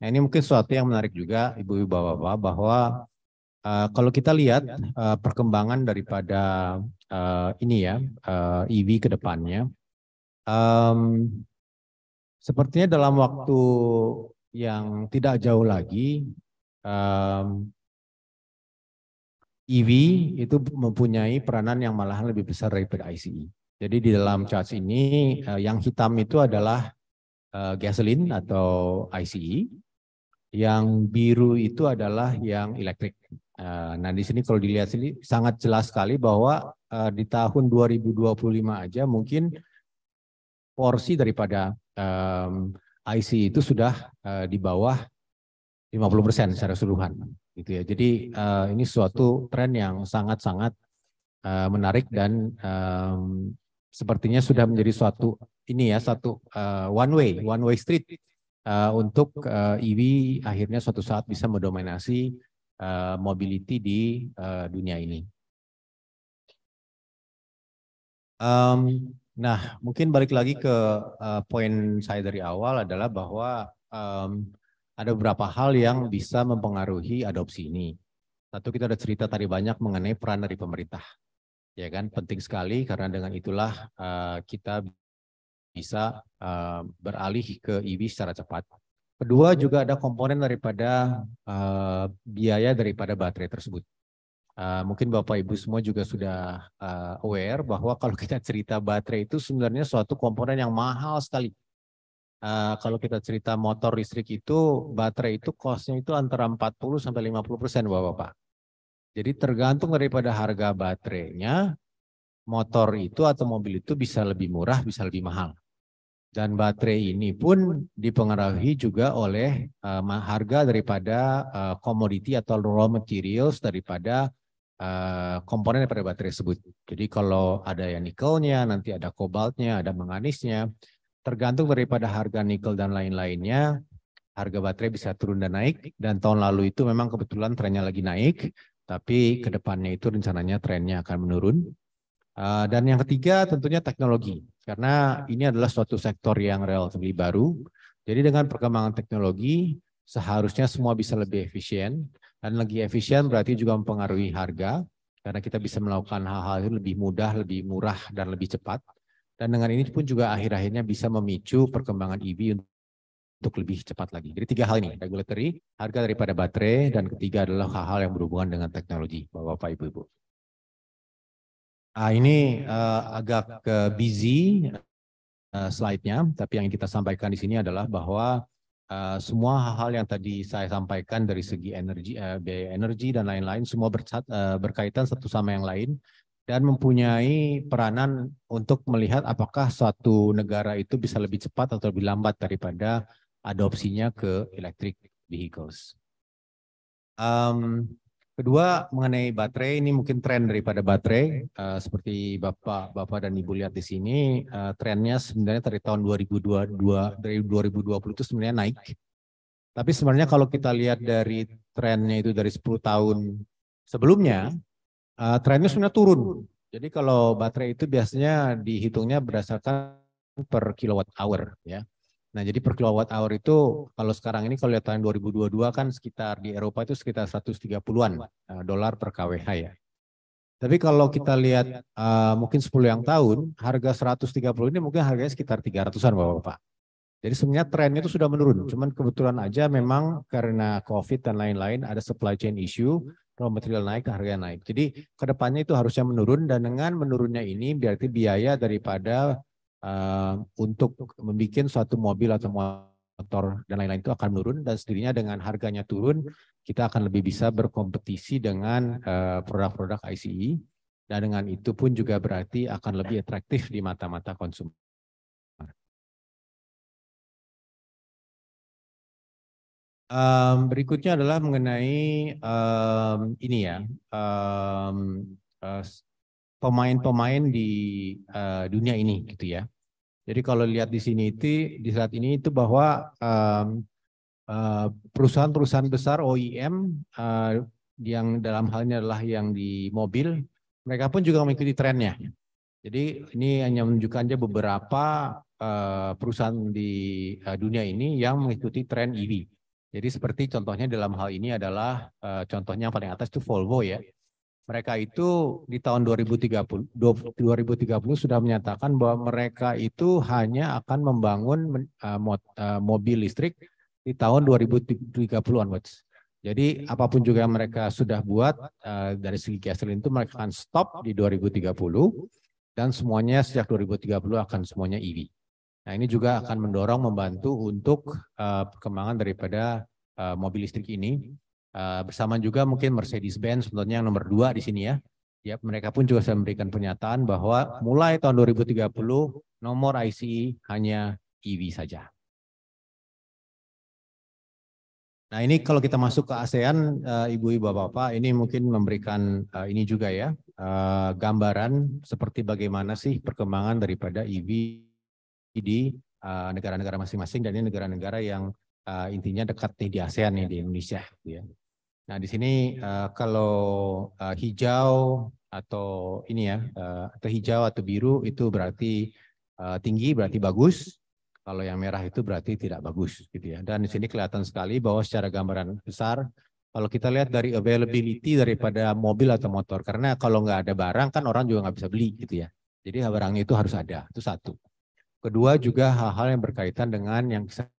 Speaker 5: Nah ini mungkin sesuatu yang menarik juga ibu-ibu bapak-bapak bahwa uh, kalau kita lihat uh, perkembangan daripada uh, ini ya uh, EV kedepannya, um, sepertinya dalam waktu yang tidak jauh lagi um, EV itu mempunyai peranan yang malahan lebih besar daripada ICE. Jadi di dalam chart ini eh, yang hitam itu adalah eh, gasoline atau ICE, yang biru itu adalah yang elektrik. Eh, nah di sini kalau dilihat sini sangat jelas sekali bahwa di tahun 2025 aja mungkin porsi daripada ICE itu sudah di bawah 50 persen secara keseluruhan gitu ya. Jadi uh, ini suatu tren yang sangat-sangat uh, menarik dan um, sepertinya sudah menjadi suatu ini ya satu uh, one way, one way street uh, untuk uh, EV akhirnya suatu saat bisa mendominasi uh, mobility di uh, dunia ini. Um, nah, mungkin balik lagi ke uh, poin saya dari awal adalah bahwa um, ada beberapa hal yang bisa mempengaruhi adopsi ini. Satu kita ada cerita tadi banyak mengenai peran dari pemerintah. Ya kan, penting sekali karena dengan itulah uh, kita bisa uh, beralih ke EV secara cepat. Kedua juga ada komponen daripada uh, biaya daripada baterai tersebut. Uh, mungkin Bapak Ibu semua juga sudah uh, aware bahwa kalau kita cerita baterai itu sebenarnya suatu komponen yang mahal sekali. Eh, kalau kita cerita motor listrik itu baterai itu kosnya itu antara 40 sampai 50 persen bapak-bapak. Jadi tergantung daripada harga baterainya, motor itu atau mobil itu bisa lebih murah, bisa lebih mahal. Dan baterai ini pun dipengaruhi juga oleh uh, harga daripada uh, eh, commodity atau raw materials daripada uh, komponen daripada baterai tersebut. Jadi kalau ada yang nikelnya, nanti ada kobaltnya, ada manganisnya, tergantung daripada harga nikel dan lain-lainnya, harga baterai bisa turun dan naik. Dan tahun lalu itu memang kebetulan trennya lagi naik, tapi ke depannya itu rencananya trennya akan menurun. Ah, dan yang ketiga tentunya teknologi, karena ini adalah suatu sektor yang relatif baru. Jadi dengan perkembangan teknologi, seharusnya semua bisa lebih efisien. Dan lagi efisien berarti juga mempengaruhi harga, karena kita bisa melakukan hal-hal itu lebih mudah, lebih murah, dan lebih cepat. Dan dengan ini pun juga akhir-akhirnya bisa memicu perkembangan EV untuk lebih cepat lagi. Jadi tiga hal ini, regulatory, harga daripada baterai, dan ketiga adalah hal-hal yang berhubungan dengan teknologi, Bapak-Bapak, Ibu-Ibu. Ah, ini uh, agak uh, busy uh, slide-nya, tapi yang kita sampaikan di sini adalah bahwa uh, semua hal-hal yang tadi saya sampaikan dari segi energi, uh, biaya energi dan lain-lain, semua bercat, uh, berkaitan satu sama yang lain dan mempunyai peranan untuk melihat apakah suatu negara itu bisa lebih cepat atau lebih lambat daripada adopsinya ke electric vehicles. Um, kedua mengenai baterai ini mungkin tren daripada baterai uh, seperti bapak bapak dan ibu lihat di sini uh, trennya sebenarnya dari tahun 2022 dari 2020 itu sebenarnya naik. Tapi sebenarnya kalau kita lihat dari trennya itu dari 10 tahun sebelumnya uh, trennya sebenarnya turun. Jadi kalau baterai itu biasanya dihitungnya berdasarkan per kilowatt hour ya. Nah, jadi per kilowatt hour itu kalau sekarang ini kalau lihat tahun 2022 kan sekitar di Eropa itu sekitar 130-an eh, dolar per kWh ya. Tapi kalau kita lihat uh, mungkin 10 yang tahun, harga 130 ini mungkin harganya sekitar 300-an Bapak-Bapak. Jadi sebenarnya iya, trennya itu sudah menurun. Cuman kebetulan aja memang karena COVID dan lain-lain ada supply chain issue raw material naik, harga naik. Jadi kedepannya itu harusnya menurun dan dengan menurunnya ini berarti biaya daripada uh, untuk membuat suatu mobil atau motor dan lain-lain itu akan menurun dan sendirinya dengan harganya turun kita akan lebih bisa berkompetisi dengan eh, produk-produk uh, ICE dan dengan itu pun juga berarti akan lebih atraktif di mata-mata konsumen. Um, berikutnya adalah mengenai um, ini ya um, uh, pemain-pemain di uh, dunia ini gitu ya. Jadi kalau lihat di sini itu di saat ini itu bahwa eh, perusahaan-perusahaan besar OEM uh, yang dalam hal ini adalah yang di mobil, mereka pun juga mengikuti trennya. Jadi ini hanya menunjukkan aja beberapa uh, perusahaan di uh, dunia ini yang mengikuti tren EV. Jadi seperti contohnya dalam hal ini adalah eh, contohnya yang paling atas itu Volvo ya. Mereka itu di tahun 2030 2030 sudah menyatakan bahwa mereka itu hanya akan membangun eh, eh, mobil listrik di tahun 2030 onwards. Jadi apapun juga yang mereka sudah buat dari segi gasoline itu mereka akan stop di 2030 dan semuanya sejak 2030 akan semuanya EV. Nah ini juga akan mendorong membantu untuk uh, perkembangan daripada uh, mobil listrik ini. Uh, bersama juga mungkin Mercedes-Benz sebenarnya yang nomor dua di sini ya. Ya, mereka pun juga sudah memberikan pernyataan bahwa mulai tahun 2030 nomor ICE hanya EV saja. Nah ini kalau kita masuk ke ASEAN, Ibu Ibu Bapak, ini mungkin memberikan ini juga ya, gambaran seperti bagaimana sih perkembangan daripada EV di eh, negara-negara uh, masing-masing dan ini negara-negara yang uh, intinya dekat nih di ASEAN nih di Indonesia. Gitu ya. Nah di sini uh, kalau uh, hijau atau ini ya uh, atau hijau atau biru itu berarti uh, tinggi berarti bagus. Kalau yang merah itu berarti tidak bagus gitu ya. Dan di sini kelihatan sekali bahwa secara gambaran besar kalau kita lihat dari availability daripada mobil atau motor karena kalau nggak ada barang kan orang juga nggak bisa beli gitu ya. Jadi barangnya itu harus ada itu satu. Kedua juga hal-hal yang berkaitan dengan yang saya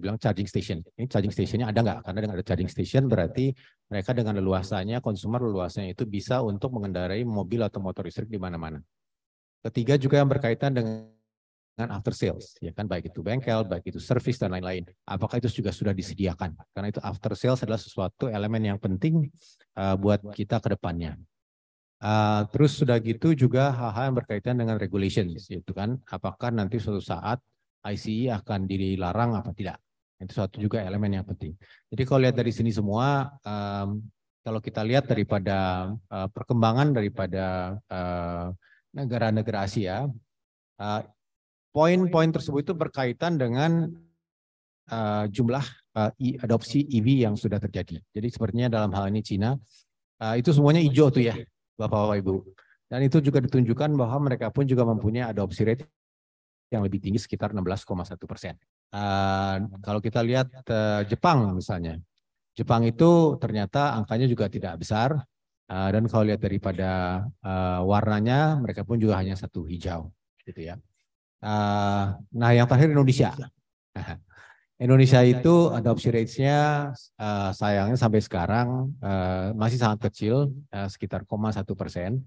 Speaker 5: bilang charging station. Ini charging stationnya ada nggak? Karena dengan ada charging station berarti mereka dengan leluasannya, konsumer leluasannya itu bisa untuk mengendarai mobil atau motor listrik di mana-mana. Ketiga juga yang berkaitan dengan after sales, ya kan baik itu bengkel, baik itu service dan lain-lain. Apakah itu juga sudah disediakan? Karena itu after sales adalah sesuatu elemen yang penting uh, buat kita ke depannya. Eh, terus sudah gitu juga hal-hal yang berkaitan dengan regulation, gitu kan. Apakah nanti suatu saat ICE akan dilarang apa tidak? Itu suatu juga elemen yang penting. Jadi kalau lihat dari sini semua, um, kalau kita lihat daripada uh, perkembangan daripada eh, negara-negara uh, Asia, uh, Asia, poin-poin tersebut itu berkaitan dengan uh, jumlah uh, e adopsi EV yang sudah terjadi. Jadi sepertinya dalam hal ini Cina, uh, itu semuanya hijau tuh ya Bapak-Bapak Ibu. Dan itu juga ditunjukkan bahwa mereka pun juga mempunyai adopsi rate yang lebih tinggi sekitar 16,1 persen. Uh, kalau kita lihat uh, Jepang misalnya, Jepang itu ternyata angkanya juga tidak besar. Uh, dan kalau lihat daripada uh, warnanya, mereka pun juga hanya satu hijau, gitu ya. Uh, nah, yang terakhir Indonesia. Indonesia itu adopsi rates-nya uh, sayangnya sampai sekarang uh, masih sangat kecil, uh, sekitar 0,1 persen.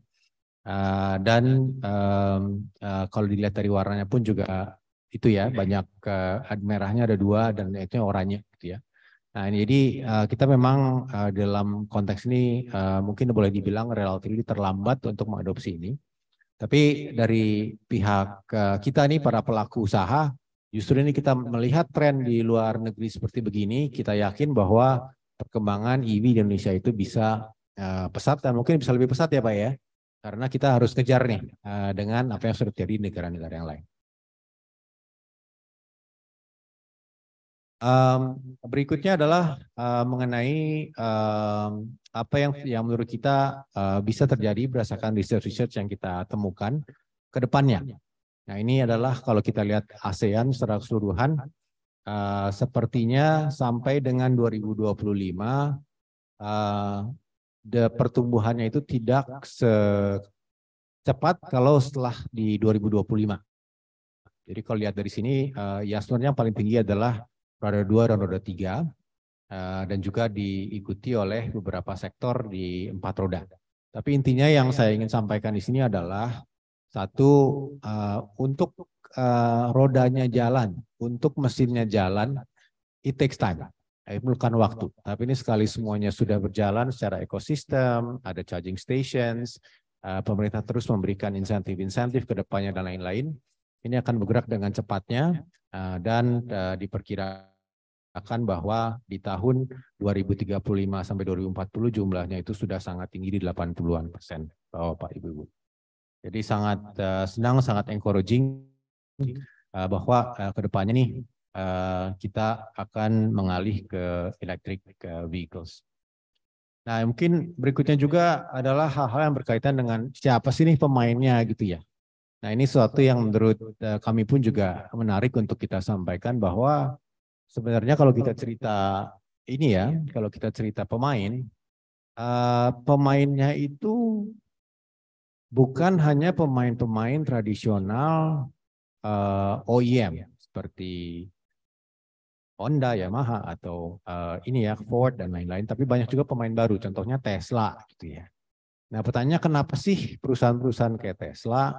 Speaker 5: Uh, dan um, uh, kalau dilihat dari warnanya pun juga itu ya iya. banyak uh, merahnya ada dua dan itu oranye gitu ya. Nah ini jadi uh, kita memang uh, dalam konteks ini uh, mungkin boleh dibilang relatif terlambat untuk mengadopsi ini. Tapi dari pihak uh, kita nih para pelaku usaha Justru ini kita melihat tren di luar negeri seperti begini, kita yakin bahwa perkembangan EV di Indonesia itu bisa uh, pesat dan mungkin bisa lebih pesat ya Pak ya. Karena kita harus kejar nih uh, dengan apa yang sudah terjadi di negara-negara yang lain. Um, berikutnya adalah uh, mengenai um, apa yang yang menurut kita uh, bisa terjadi berdasarkan research-research yang kita temukan ke depannya. Nah ini adalah kalau kita lihat ASEAN secara keseluruhan, uh, sepertinya sampai dengan 2025 uh, the pertumbuhannya itu tidak secepat kalau setelah di 2025. Jadi kalau lihat dari sini, uh, ya sebenarnya yang paling tinggi adalah roda 2 dan roda 3, uh, eh, dan juga diikuti oleh beberapa sektor di empat roda. Tapi intinya yang saya ingin sampaikan di sini adalah satu uh, untuk uh, rodanya jalan, untuk mesinnya jalan, it takes time. memerlukan eh, waktu. Tapi ini sekali semuanya sudah berjalan secara ekosistem, ada charging stations, pemerintah terus memberikan insentif-insentif ke depannya dan lain-lain. Ini akan bergerak dengan cepatnya dan diperkirakan bahwa di tahun 2035 sampai 2040 jumlahnya itu sudah sangat tinggi di 80-an persen, Bapak Ibu-Ibu. Jadi sangat uh, senang, sangat encouraging uh, bahwa uh, eh, kedepannya nih uh, kita akan mengalih ke electric uh, vehicles. Nah mungkin berikutnya juga adalah hal-hal yang berkaitan dengan siapa sih nih pemainnya gitu ya. Nah ini suatu yang menurut kami pun juga menarik untuk kita sampaikan bahwa sebenarnya kalau kita cerita ini ya, kalau kita cerita pemain, pemainnya itu bukan hanya pemain-pemain tradisional uh, eh, OEM e seperti Honda, Yamaha atau uh, ini ya Ford dan lain-lain, tapi banyak juga pemain baru, contohnya Tesla gitu ya. Nah pertanyaannya kenapa sih perusahaan-perusahaan kayak Tesla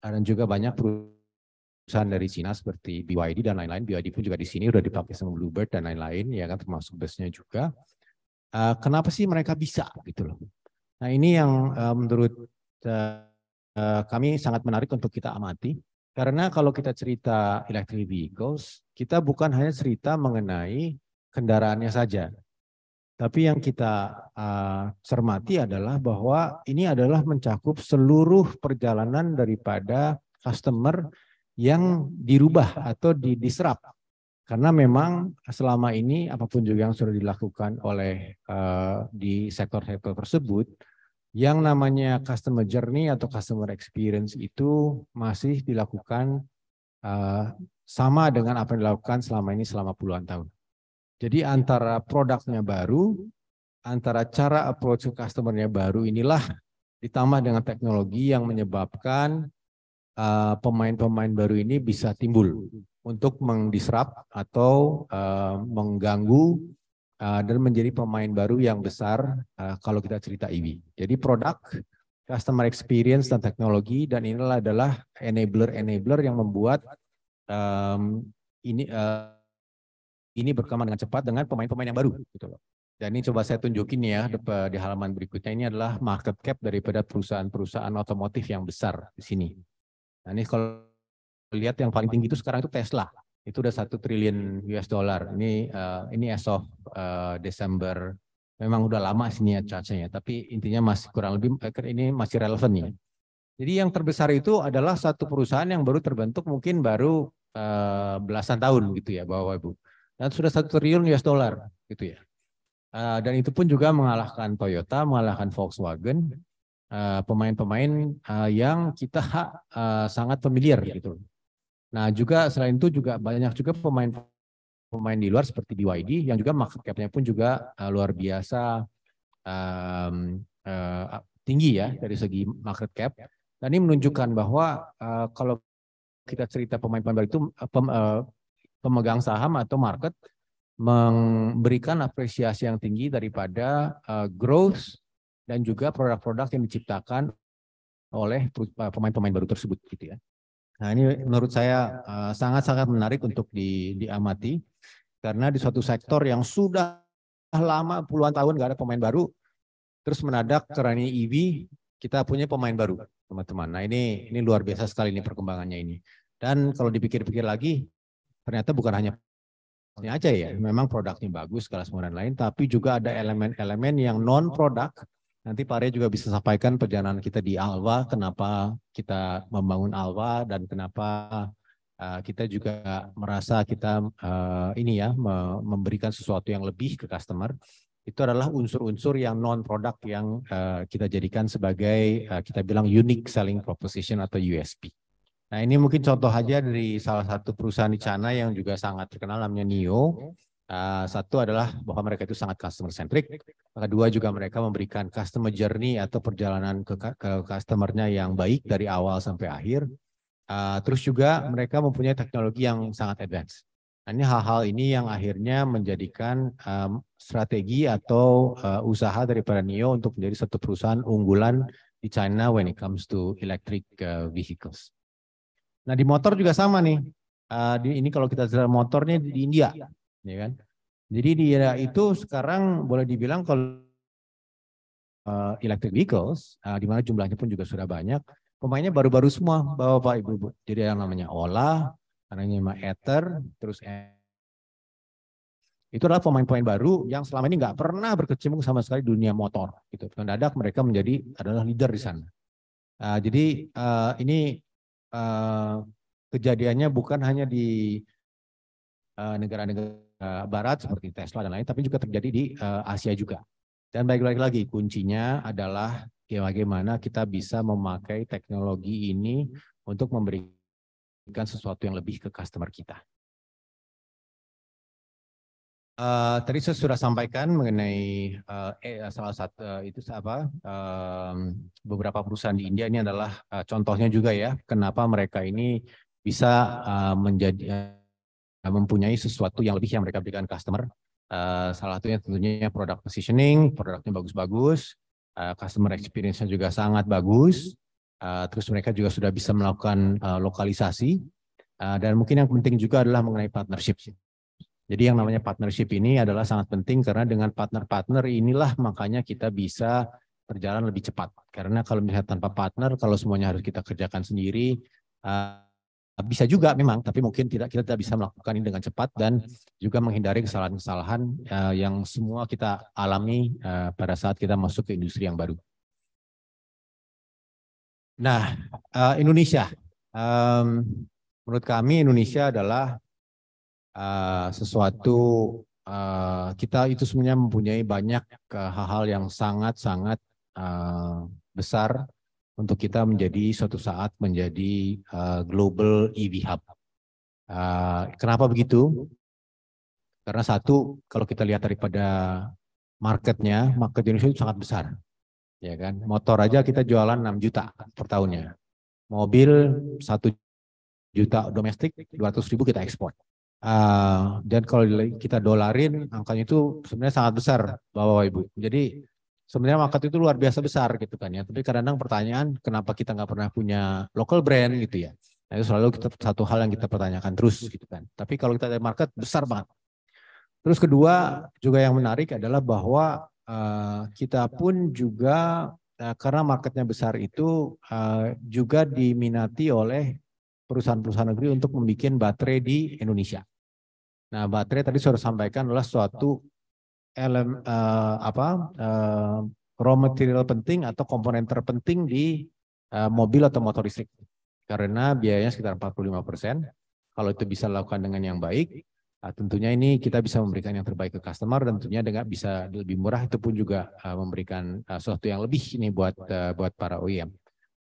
Speaker 5: dan juga banyak perusahaan dari Cina seperti BYD dan lain-lain, BYD pun juga di sini udah dipakai sama Bluebird dan lain-lain, ya kan termasuk busnya juga. Uh, kenapa sih mereka bisa gitu loh? Nah ini yang uh, menurut Eh, kami sangat menarik untuk kita amati karena kalau kita cerita electric vehicles, kita bukan hanya cerita mengenai kendaraannya saja. Tapi yang kita uh, cermati adalah bahwa ini adalah mencakup seluruh perjalanan daripada customer yang dirubah atau didisrup Karena memang selama ini apapun juga yang sudah dilakukan oleh uh, di sektor-sektor tersebut, yang namanya customer journey atau customer experience itu masih dilakukan uh, sama dengan apa yang dilakukan selama ini selama puluhan tahun. Jadi antara produknya baru, antara cara approach customernya baru inilah ditambah dengan teknologi yang menyebabkan eh, pemain-pemain uh, baru ini bisa timbul untuk mengdisrupt atau uh, mengganggu uh, dan menjadi pemain baru yang besar uh, kalau kita cerita EV. Jadi produk, customer experience dan teknologi dan inilah adalah enabler-enabler yang membuat um, ini uh, ini berkembang dengan cepat dengan pemain-pemain yang baru gitu loh. Dan ini coba saya tunjukin ya di halaman berikutnya ini adalah market cap daripada perusahaan-perusahaan otomotif yang besar di sini. Nah ini kalau lihat yang paling tinggi itu sekarang itu Tesla itu udah satu triliun US dollar. Ini uh, ini as of uh, Desember. Memang udah lama sih ya charge-nya, tapi intinya masih kurang lebih eh, ini masih relevan ya. Jadi yang terbesar itu adalah satu perusahaan yang baru terbentuk mungkin baru uh, belasan tahun gitu ya Bapak Ibu. Dan sudah satu triliun US dollar gitu ya. Uh, dan itu pun juga mengalahkan Toyota, mengalahkan Volkswagen, pemain-pemain uh, uh, yang kita uh, sangat familiar gitu. Nah, juga selain itu juga banyak juga pemain pemain di luar seperti BYD yang juga market cap-nya pun juga uh, luar biasa um, uh, tinggi ya iya. dari segi market cap. Dan ini menunjukkan bahwa uh, kalau kita cerita pemain-pemain itu pem, uh, pemegang saham atau market memberikan apresiasi yang tinggi daripada uh, growth dan juga produk-produk yang diciptakan oleh pemain-pemain baru tersebut gitu ya. Nah ini menurut saya eh, sangat-sangat menarik untuk di, diamati karena di suatu sektor yang sudah lama puluhan tahun nggak ada pemain baru, terus menadak ini EV kita punya pemain baru teman-teman. Nah ini ini luar biasa sekali ini perkembangannya ini. Dan kalau dipikir-pikir lagi, ternyata bukan hanya ini aja ya, memang produknya bagus, segala semua lain, tapi juga ada elemen-elemen yang non-produk Nanti Pak Arya juga bisa sampaikan perjalanan kita di Alwa, kenapa kita membangun Alwa dan kenapa eh, kita juga merasa kita eh, ini ya memberikan sesuatu yang lebih ke customer. Itu adalah unsur-unsur yang non produk yang eh, kita jadikan sebagai kita bilang unique selling proposition atau USP. Nah ini mungkin contoh aja dari salah satu perusahaan di China yang juga sangat terkenal namanya NIO Eh, satu adalah bahwa mereka itu sangat customer centric. Kedua juga mereka memberikan customer journey atau perjalanan ke, ke customernya yang baik dari awal sampai akhir. Uh, terus juga mereka mempunyai teknologi yang sangat advance. Nah, ini hal-hal ini yang akhirnya menjadikan um, strategi atau uh, usaha para NIO untuk menjadi satu perusahaan unggulan di China when it comes to electric uh, vehicles. Nah di motor juga sama nih. Uh, di, ini kalau kita bicara motornya di India ya kan? Jadi dia iya. itu sekarang boleh dibilang kalau eh, electric vehicles, uh, di mana jumlahnya pun juga sudah banyak, pemainnya baru-baru semua, bapak ibu, ibu. Jadi yang namanya Ola, namanya nama Ether, terus e itu adalah pemain-pemain baru yang selama ini nggak pernah berkecimpung sama sekali dunia motor. Gitu. Mendadak mereka menjadi adalah leader di sana. Uh, jadi uh, ini uh, kejadiannya bukan hanya di negara-negara uh, negara -negara uh, Barat seperti Tesla dan lain, tapi juga terjadi di uh, Asia juga. Dan baik lagi lagi kuncinya adalah bagaimana kita bisa memakai teknologi ini untuk memberikan sesuatu yang lebih ke customer kita. Uh, tadi saya sudah sampaikan mengenai uh, salah satu uh, itu apa uh, beberapa perusahaan di India ini adalah uh, contohnya juga ya kenapa mereka ini bisa uh, menjadi uh, Eh, mempunyai sesuatu yang lebih yang mereka berikan customer. Uh, salah satunya tentunya produk positioning, produknya bagus-bagus, uh, customer experience-nya juga sangat bagus. Uh, terus mereka juga sudah bisa melakukan uh, lokalisasi. Uh, dan mungkin yang penting juga adalah mengenai partnership. Jadi yang namanya partnership ini adalah sangat penting karena dengan partner-partner inilah makanya kita bisa berjalan lebih cepat. Karena kalau melihat tanpa partner, kalau semuanya harus kita kerjakan sendiri, uh, bisa juga memang, tapi mungkin tidak kita tidak bisa melakukan ini dengan cepat dan juga menghindari kesalahan-kesalahan uh, yang semua kita alami uh, pada saat kita masuk ke industri yang baru. Nah, uh, Indonesia, um, menurut kami Indonesia adalah uh, sesuatu uh, kita itu sebenarnya mempunyai banyak hal-hal uh, yang sangat-sangat uh, besar untuk kita menjadi suatu saat menjadi uh, global EV hub. Uh, kenapa begitu? Karena satu, kalau kita lihat daripada marketnya, market Indonesia itu sangat besar. Ya kan? Motor aja kita jualan 6 juta per tahunnya. Mobil 1 juta domestik, 200 ribu kita ekspor. Uh, dan kalau kita dolarin, angkanya itu sebenarnya sangat besar, Bapak-Ibu. Jadi sebenarnya market itu luar biasa besar gitu kan ya. Tapi kadang-kadang pertanyaan kenapa kita nggak pernah punya local brand gitu ya. Nah, itu selalu kita satu hal yang kita pertanyakan terus gitu kan. Tapi kalau kita dari market besar banget. Terus kedua juga yang menarik adalah bahwa uh, kita pun juga uh, karena marketnya besar itu uh, juga diminati oleh perusahaan-perusahaan negeri untuk membuat baterai di Indonesia. Nah, baterai tadi sudah sampaikan adalah suatu elem uh, apa uh, raw material penting atau komponen terpenting di uh, mobil atau motor listrik karena biayanya sekitar 45 persen. Kalau itu bisa dilakukan dengan yang baik, uh, tentunya ini kita bisa memberikan yang terbaik ke customer dan tentunya dengan bisa lebih murah itu pun juga uh, memberikan uh, sesuatu yang lebih ini buat uh, buat para OEM.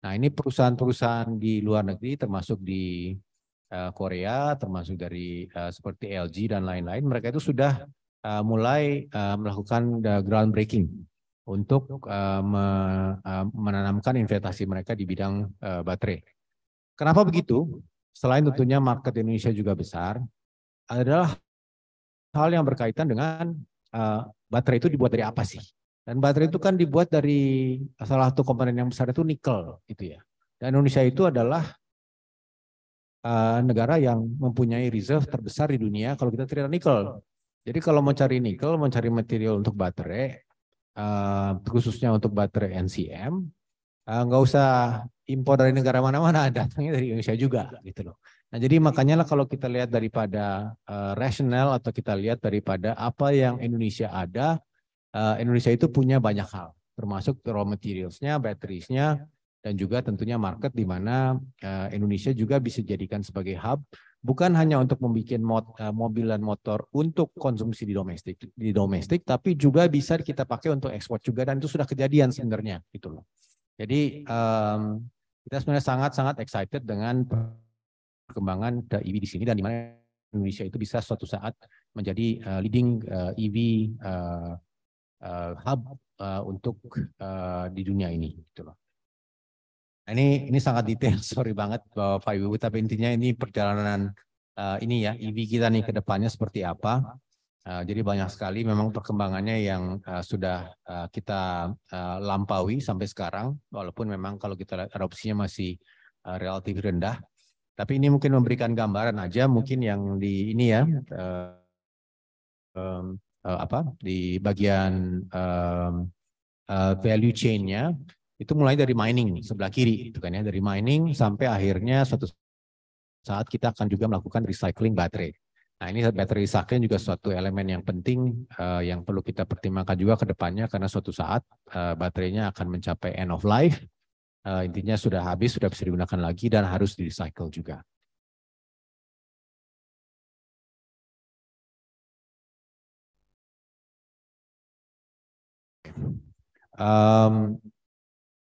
Speaker 5: Nah ini perusahaan-perusahaan di luar negeri termasuk di uh, Korea, termasuk dari uh, seperti LG dan lain-lain, mereka itu sudah uh, mulai uh, melakukan the groundbreaking untuk uh, me, uh, menanamkan investasi mereka di bidang uh, baterai. Kenapa begitu? Selain tentunya market Indonesia juga besar, adalah hal yang berkaitan dengan uh, baterai itu dibuat dari apa sih? Dan baterai itu kan dibuat dari salah satu komponen yang besar itu nikel gitu ya. Dan Indonesia itu adalah uh, negara yang mempunyai reserve terbesar di dunia kalau kita cerita nikel. Jadi kalau mau cari nikel, mau cari material untuk baterai, uh, khususnya untuk baterai NCM, uh, eh, nggak usah impor dari negara mana-mana, datangnya dari Indonesia juga gitu loh. Nah jadi makanya lah kalau kita lihat daripada uh, eh, rasional atau kita lihat daripada apa yang Indonesia ada, uh, Indonesia itu punya banyak hal, termasuk raw materialsnya, batteriesnya, dan juga tentunya market di mana uh, Indonesia juga bisa jadikan sebagai hub bukan hanya untuk membuat mod, eh, mobil dan motor untuk konsumsi di domestik di domestik tapi juga bisa kita pakai untuk ekspor juga dan itu sudah kejadian sebenarnya gitu loh jadi um, kita sebenarnya sangat-sangat excited dengan perkembangan EV e di sini dan di mana Indonesia itu bisa suatu saat menjadi uh, leading uh, eh, EV uh, uh, hub uh, untuk uh, di dunia ini gitu loh Nah, ini ini sangat detail, sorry banget Pak Ibu, tapi intinya ini perjalanan uh, ini ya EV kita nih ke depannya seperti apa. Uh, jadi banyak sekali memang perkembangannya yang uh, sudah uh, kita uh, lampaui sampai sekarang, walaupun memang kalau kita erupsinya masih uh, relatif rendah. Tapi ini mungkin memberikan gambaran aja, mungkin yang di ini ya uh, um, uh, apa di bagian um, uh, value chain-nya itu mulai dari mining nih, sebelah kiri itu kan ya dari mining sampai akhirnya suatu saat kita akan juga melakukan recycling baterai. Nah ini baterai recycling juga suatu elemen yang penting uh, yang perlu kita pertimbangkan juga ke depannya karena suatu saat uh, baterainya akan mencapai end of life. Uh, intinya sudah habis, sudah bisa digunakan lagi dan harus di recycle juga. Um,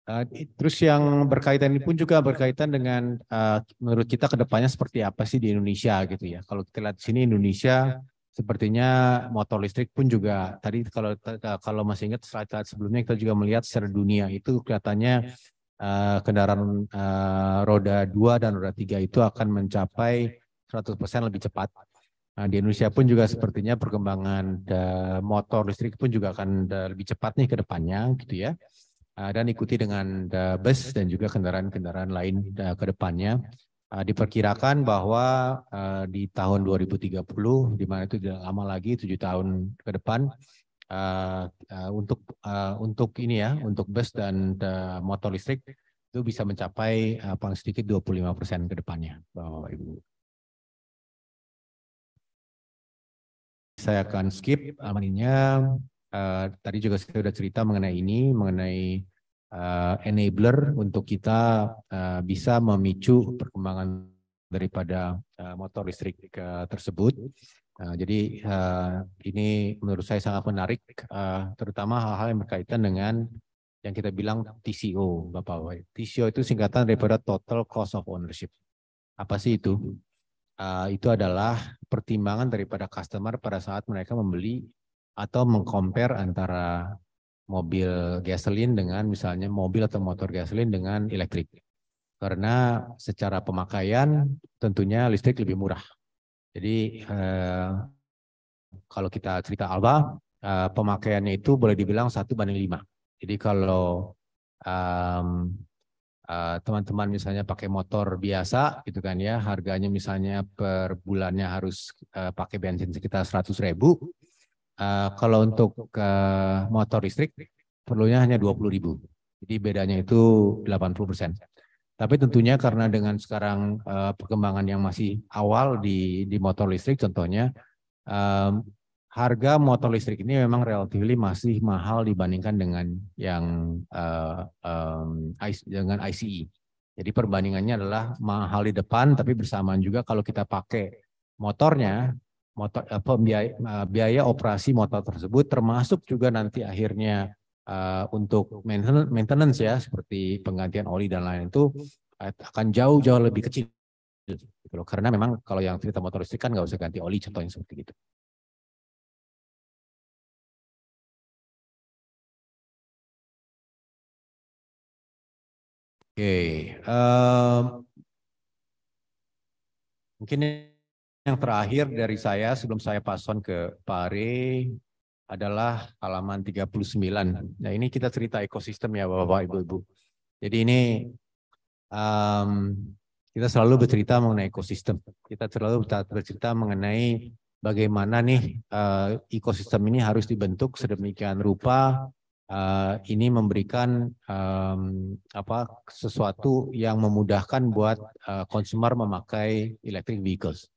Speaker 5: Eh, terus yang berkaitan ini pun juga berkaitan dengan uh, menurut kita kedepannya seperti apa sih di Indonesia gitu ya. Kalau kita lihat di sini Indonesia sepertinya motor listrik pun juga tadi kalau eh, kalau masih ingat slide sebelumnya kita juga melihat secara dunia itu kelihatannya uh, kendaraan uh, roda 2 dan roda 3 itu akan mencapai 100% lebih cepat. Nah, di Indonesia pun juga sepertinya perkembangan motor listrik pun juga akan lebih cepat nih ke depannya gitu ya. Ah, dan ikuti dengan uh, bus dan juga kendaraan-kendaraan lain uh, ke depannya. Ah, diperkirakan bahwa uh, di tahun 2030, di mana itu tidak lama lagi, tujuh tahun ke depan, ah, untuk untuk ini ya, untuk bus dan motor listrik itu bisa mencapai paling sedikit 25 persen ke depannya, Bapak Ibu. Saya akan skip alamannya. Eh, tadi juga saya sudah cerita mengenai ini, mengenai uh, enabler untuk kita uh, bisa memicu perkembangan daripada uh, motor listrik uh, tersebut. Uh, jadi uh, ini menurut saya sangat menarik, uh, terutama hal-hal yang berkaitan dengan yang kita bilang TCO, Bapak. -Bapak. TCO itu singkatan daripada Total Cost of Ownership. Apa sih itu? Uh, itu adalah pertimbangan daripada customer pada saat mereka membeli atau mengcompare antara mobil gasolin dengan misalnya mobil atau motor gasolin dengan elektrik. Karena secara pemakaian tentunya listrik lebih murah. Jadi eh, kalau kita cerita Alba, eh, pemakaiannya itu boleh dibilang satu banding lima. Jadi kalau eh, teman-teman eh, eh, misalnya pakai motor biasa gitu kan ya harganya misalnya per bulannya harus eh, pakai bensin sekitar 100 ribu Uh, kalau untuk uh, motor listrik perlunya hanya 20.000. Jadi bedanya itu 80%. Tapi tentunya karena dengan sekarang uh, perkembangan yang masih awal di di motor listrik contohnya um, harga motor listrik ini memang relatif masih mahal dibandingkan dengan yang uh, um, dengan ICE. Jadi perbandingannya adalah mahal di depan tapi bersamaan juga kalau kita pakai motornya motor apa, biaya, eh, biaya operasi motor tersebut termasuk juga nanti akhirnya uh, untuk maintenance, ya seperti penggantian oli dan lain itu akan jauh-jauh lebih kecil gitu loh. Karena memang kalau yang cerita motor listrik kan nggak usah ganti oli contohnya seperti itu. Oke, okay. Eh, um, mungkin yang terakhir dari saya sebelum saya pason ke Pare adalah halaman 39. Nah ini kita cerita ekosistem ya Bapak bapak Ibu-Ibu. Jadi ini um, kita selalu bercerita mengenai ekosistem. Kita selalu bercerita mengenai bagaimana nih uh, ekosistem ini harus dibentuk sedemikian rupa uh, ini memberikan um, apa sesuatu yang memudahkan buat uh, consumer memakai electric vehicles.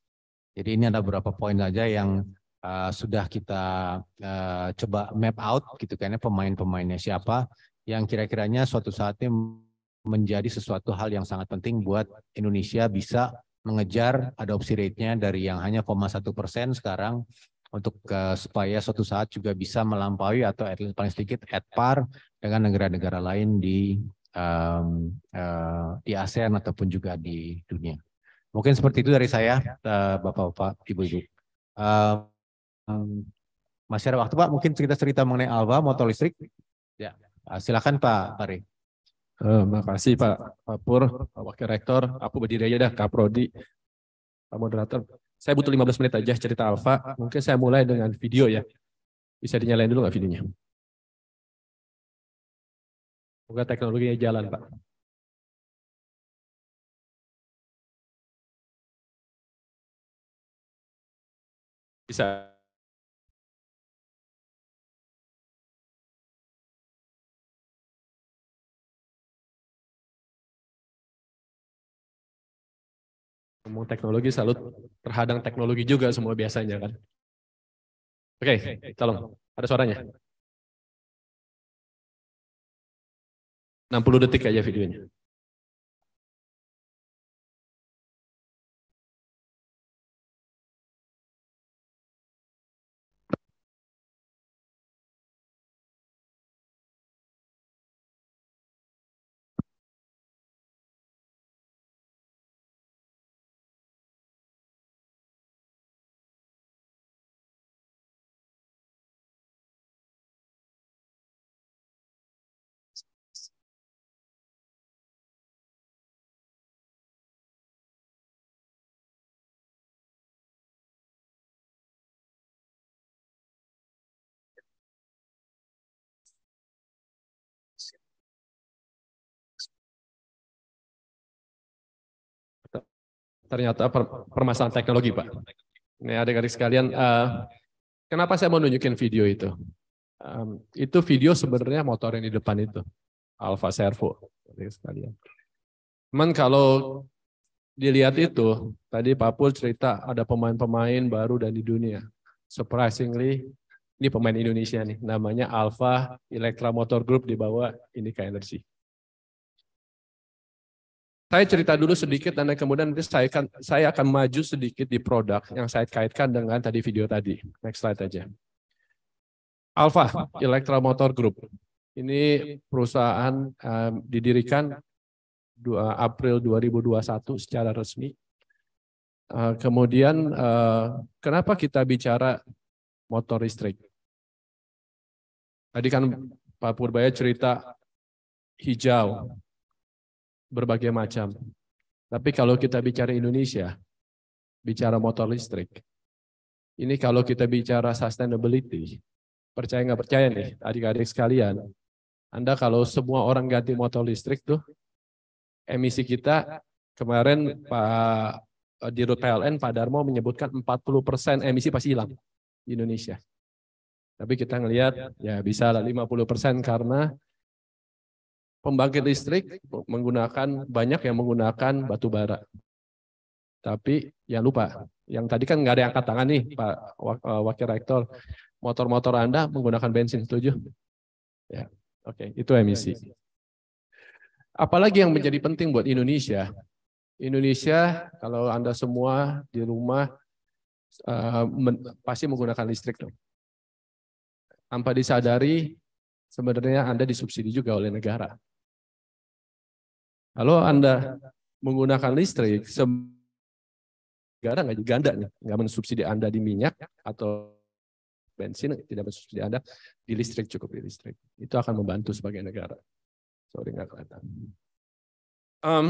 Speaker 5: Jadi ini ada beberapa poin saja yang uh, sudah kita uh, coba map out gitu kayaknya pemain-pemainnya siapa yang kira-kiranya suatu saatnya menjadi sesuatu hal yang sangat penting buat Indonesia bisa mengejar adopsi rate-nya dari yang hanya 0,1 persen sekarang untuk uh, supaya suatu saat juga bisa melampaui atau at least paling sedikit at par dengan negara-negara lain di um, uh, di ASEAN ataupun juga di dunia. Mungkin seperti itu dari saya, iya. eh, Bapak-Bapak, Ibu-Ibu. masih ada waktu Pak, mungkin cerita-cerita mengenai Alva motor listrik. Ya, ah, silakan Pak Pari. Terima eh, kasih Pak Pur, Pak Wakil Rektor. Aku berdiri aja dah, Kak Prodi, Pak
Speaker 6: Moderator. Saya butuh 15 menit aja cerita Alfa. Mungkin saya mulai dengan video ya. Bisa dinyalain dulu nggak videonya? Semoga teknologinya jalan, Pak.
Speaker 1: bisa ngomong teknologi selalu terhadang teknologi juga semua biasanya kan. Oke, okay, Ada suaranya? 60 detik aja videonya. ternyata per permasalahan
Speaker 6: teknologi, Pak. Ini adik-adik sekalian, uh, kenapa saya mau nunjukin video itu? Um, itu video sebenarnya motor yang di depan itu, Alfa Servo, adik sekalian. Cuman kalau dilihat itu, tadi Pak Pur cerita ada pemain-pemain baru dan di dunia. Surprisingly, ini pemain Indonesia nih, namanya Alfa Electra Motor Group di bawah ini Energy. Saya cerita dulu sedikit dan kemudian nanti saya akan, saya akan maju sedikit di produk yang saya kaitkan dengan tadi video tadi. Next slide aja. Alfa, Electra Motor Group. Ini perusahaan um, didirikan 2 April 2021 secara resmi. Uh, kemudian uh, kenapa kita bicara motor listrik? Tadi kan Pak Purbaya cerita hijau, berbagai macam. Tapi kalau kita bicara Indonesia, bicara motor listrik, ini kalau kita bicara sustainability, percaya nggak percaya nih, adik-adik sekalian, Anda kalau semua orang ganti motor listrik tuh, emisi kita kemarin Pak di PLN Pak Darmo menyebutkan 40% emisi pasti hilang di Indonesia. Tapi kita ngelihat ya bisa lah 50% karena pembangkit listrik menggunakan banyak yang menggunakan batu bara. Tapi ya lupa, yang tadi kan nggak ada yang angkat tangan nih Pak eh, Wakil Rektor, motor-motor Anda menggunakan bensin, setuju? Ya, oke, okay, itu emisi. Apalagi yang menjadi penting buat Indonesia? Indonesia, kalau Anda semua di rumah eh, men, pasti menggunakan listrik dong. Tanpa disadari, sebenarnya Anda disubsidi juga oleh negara. Kalau Anda menggunakan listrik, negara nggak ganda nih, nggak mensubsidi Anda di minyak atau bensin, tidak mensubsidi Anda di listrik, cukup di listrik. Itu akan membantu sebagai negara. Sorry, nggak kelihatan. Um,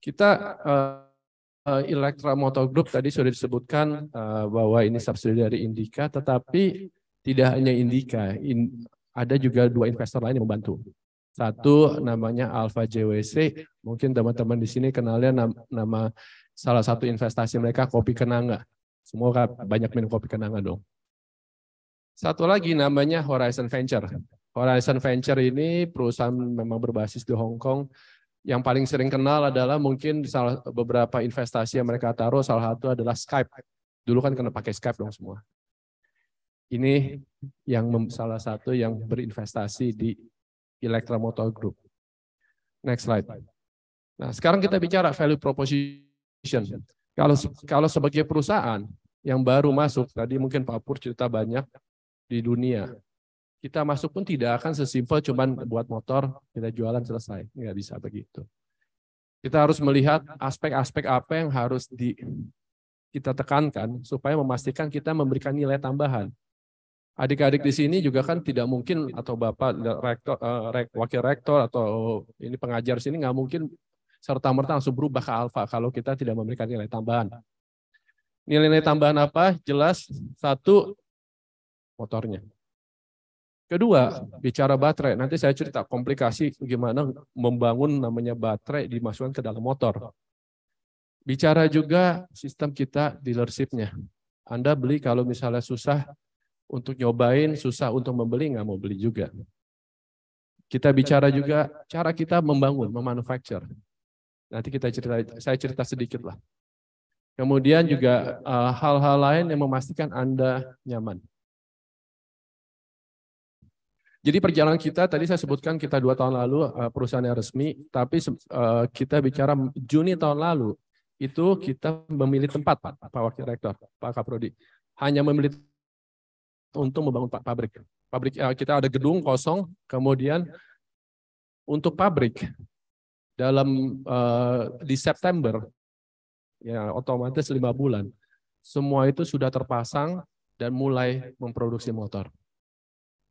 Speaker 6: kita uh, Electra Motor Group tadi sudah disebutkan eh, bahwa ini subsidi dari Indika, tetapi tidak hanya Indika, ada juga dua investor lain yang membantu. Satu namanya Alpha JWC. Mungkin teman-teman di sini kenalnya nama, nama salah satu investasi mereka kopi kenanga. Semua banyak minum kopi kenanga dong. Satu lagi namanya Horizon Venture. Horizon Venture ini perusahaan memang berbasis di Hong Kong. Yang paling sering kenal adalah mungkin salah beberapa investasi yang mereka taruh salah satu adalah Skype. Dulu kan kena pakai Skype dong semua. Ini yang salah satu yang berinvestasi di Electra Motor Group. Next slide. Nah, sekarang kita bicara value proposition. Kalau kalau sebagai perusahaan yang baru masuk, tadi mungkin Pak Pur cerita banyak di dunia. Kita masuk pun tidak akan sesimpel cuman buat motor, kita jualan selesai. Nggak bisa begitu. Kita harus melihat aspek-aspek apa yang harus di kita tekankan supaya memastikan kita memberikan nilai tambahan adik-adik di sini juga kan tidak mungkin atau bapak eh, rektor, eh, rek, wakil rektor atau ini pengajar sini nggak mungkin serta merta langsung berubah ke alfa kalau kita tidak memberikan nilai tambahan. Nilai-nilai tambahan apa? Jelas satu motornya. Kedua, bicara baterai. Nanti saya cerita komplikasi gimana membangun namanya baterai dimasukkan ke dalam motor. Bicara juga sistem kita dealershipnya. Anda beli kalau misalnya susah, untuk nyobain, susah untuk membeli, nggak mau beli juga. Kita bicara juga cara kita membangun, memanufacture. Nanti kita cerita, saya cerita sedikit lah. Kemudian iya, juga iya. Eh, hal-hal uh, lain yang memastikan Anda nyaman. Jadi perjalanan kita tadi saya sebutkan kita dua tahun lalu uh, perusahaan yang resmi, tapi uh, kita bicara Juni tahun lalu itu kita memilih tempat Pak, Pak Wakil Rektor, Pak Kaprodi. Hanya memilih untuk membangun pabrik. Pabrik eh, kita ada gedung kosong, kemudian untuk pabrik dalam eh, di September ya otomatis lima bulan semua itu sudah terpasang dan mulai memproduksi motor.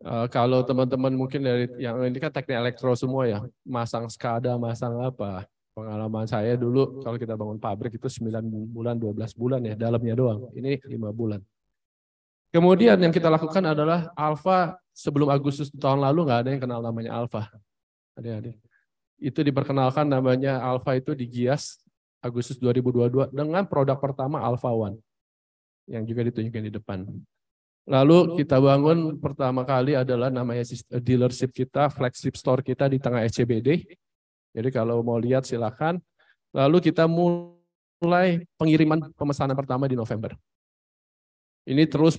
Speaker 6: Eh, kalau teman-teman mungkin dari yang ini kan teknik elektro semua ya, masang skada, masang apa. Pengalaman saya dulu kalau kita bangun pabrik itu 9 bulan, 12 bulan ya, dalamnya doang. Ini lima bulan. Kemudian yang kita lakukan adalah Alfa sebelum Agustus tahun lalu nggak ada yang kenal namanya Alfa. Ada ada. Itu diperkenalkan namanya Alfa itu di Gias Agustus 2022 dengan produk pertama Alfa One yang juga ditunjukkan di depan. Lalu kita bangun pertama kali adalah namanya eh, dealership kita, flagship store kita di tengah SCBD. Jadi kalau mau lihat silakan. Lalu kita mulai pengiriman pemesanan pertama di November. Ini terus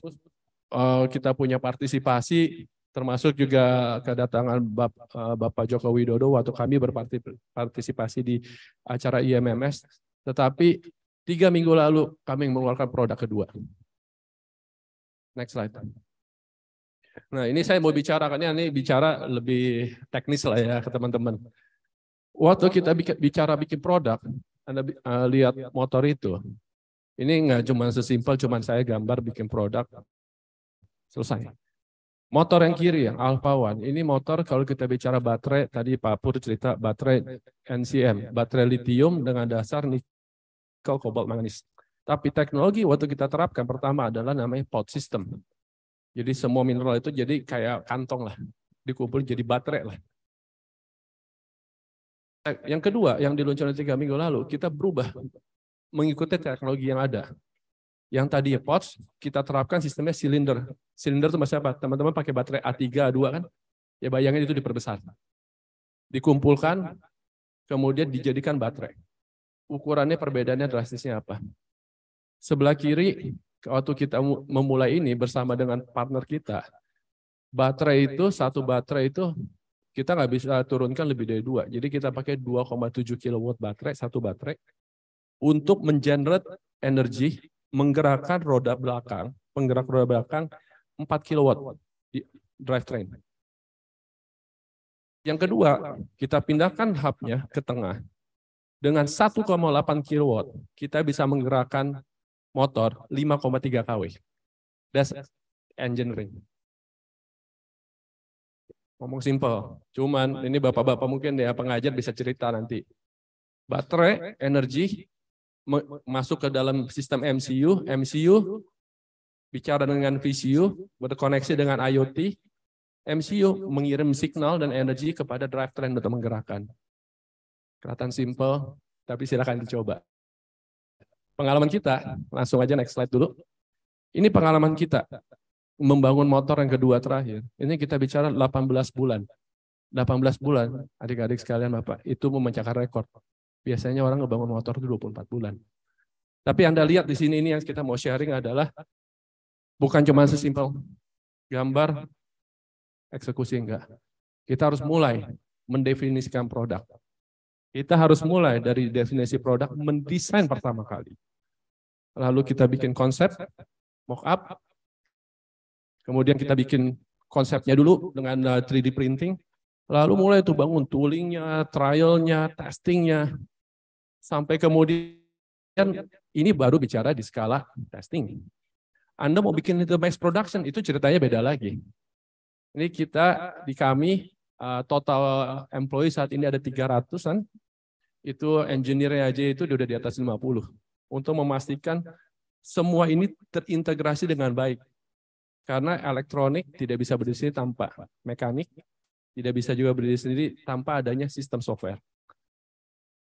Speaker 6: uh, kita punya partisipasi termasuk juga kedatangan Bap, eh, Bapak Joko Widodo waktu kami berpartisipasi di acara IMMS. Tetapi tiga minggu lalu kami mengeluarkan produk kedua. Next slide. Nah ini saya mau bicarakannya, ini bicara lebih teknis lah ya ke teman-teman. Waktu kita bicara bikin produk, Anda eh, lihat motor itu, ini nggak cuma sesimpel, cuma saya gambar bikin produk, selesai. Motor yang kiri, yang Alpha One, ini motor kalau kita bicara baterai, tadi Pak Pur cerita baterai NCM, baterai lithium dengan dasar nikel, kobalt, manganis. Tapi teknologi waktu kita terapkan pertama adalah namanya pot system. Jadi semua mineral itu jadi kayak kantong lah, dikumpul jadi baterai lah. Yang kedua, yang diluncurkan tiga minggu lalu, kita berubah mengikuti teknologi yang ada. Yang tadi ya pots kita terapkan sistemnya silinder. Silinder itu maksudnya apa? Teman-teman pakai baterai A3, A2 kan? Ya bayangin itu diperbesar. Dikumpulkan, kemudian dijadikan baterai. Ukurannya perbedaannya drastisnya apa? Sebelah kiri, waktu kita memulai ini bersama dengan partner kita, baterai itu, satu baterai itu kita nggak bisa turunkan lebih dari dua. Jadi kita pakai 2,7 kW baterai, satu baterai untuk mengenerate energi menggerakkan roda belakang, penggerak roda belakang 4 kW di drivetrain. Yang kedua, kita pindahkan hubnya ke tengah. Dengan 1,8 kW, kita bisa menggerakkan motor 5,3 kW. That's engineering. Ngomong simple. Cuman ini bapak-bapak mungkin ya pengajar bisa cerita nanti. Baterai, energi, masuk ke dalam sistem MCU, MCU bicara dengan VCU, berkoneksi dengan IoT, MCU mengirim signal dan energi kepada drivetrain untuk menggerakkan. Kelihatan simple, tapi silakan dicoba. Pengalaman kita, langsung aja next slide dulu. Ini pengalaman kita membangun motor yang kedua terakhir. Ini kita bicara 18 bulan. 18 bulan, adik-adik sekalian Bapak, itu memecahkan rekor. Biasanya orang ngebangun motor itu 24 bulan. Tapi Anda lihat di sini ini yang kita mau sharing adalah bukan cuma sesimpel gambar eksekusi enggak. Kita harus mulai mendefinisikan produk. Kita harus mulai dari definisi produk mendesain pertama kali. Lalu kita bikin konsep, mock up. Kemudian kita bikin konsepnya dulu dengan 3D uh, printing. Lalu mulai itu bangun toolingnya, trialnya, testingnya, sampai kemudian ini baru bicara di skala testing. Anda mau bikin itu mass production itu ceritanya beda lagi. Ini kita di kami eh, total employee saat ini ada 300-an. Itu engineer aja itu udah di atas 50 untuk memastikan semua ini terintegrasi dengan baik. Karena elektronik tidak bisa berdiri tanpa mekanik, tidak bisa juga berdiri sendiri tanpa adanya sistem software.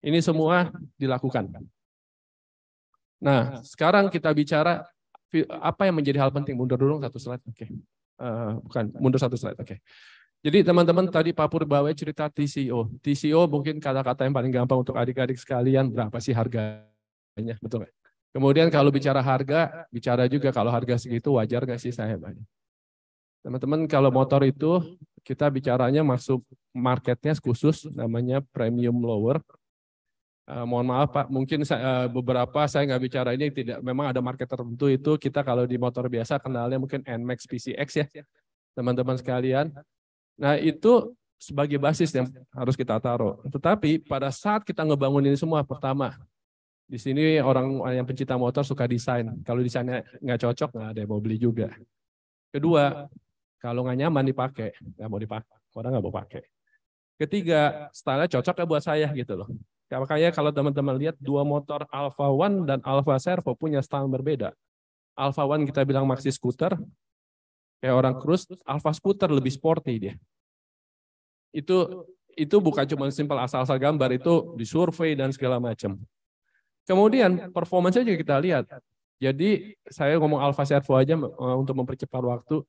Speaker 6: Ini semua dilakukan. Nah, nah. sekarang kita bicara apa yang menjadi hal penting. Mundur dulu satu slide. Oke. Okay. Uh, eh, bukan, mundur satu slide. Oke. Okay. Jadi teman-teman tadi papur bawa cerita TCO. TCO mungkin kata-kata yang paling gampang untuk adik-adik sekalian, berapa sih harganya, betul nggak? Kemudian kalau bicara harga, bicara juga kalau harga segitu wajar nggak sih saya Teman-teman kalau motor itu kita bicaranya masuk marketnya khusus namanya premium lower. Uh, mohon maaf Pak, mungkin saya, uh, eh, beberapa saya nggak bicara ini tidak. Memang ada market tertentu itu kita kalau di motor biasa kenalnya mungkin NMAX PCX ya, teman-teman sekalian. Nah itu sebagai basis yang harus kita taruh. Tetapi pada saat kita ngebangun ini semua pertama di sini orang yang pencinta motor suka desain. Kalau desainnya nggak cocok nggak ada yang mau beli juga. Kedua, kalau nggak nyaman dipakai, nggak mau dipakai, orang nggak mau pakai. Ketiga, style cocok ya buat saya gitu loh. Makanya kalau teman-teman lihat dua motor Alpha One dan Alpha Servo punya style berbeda. Alpha One kita bilang maxi scooter, kayak orang cruise, Alpha scooter lebih sporty dia. Itu itu bukan cuma simpel asal-asal gambar, itu disurvey dan segala macam. Kemudian performance juga kita lihat. Jadi saya ngomong Alpha Servo aja eh, untuk mempercepat waktu.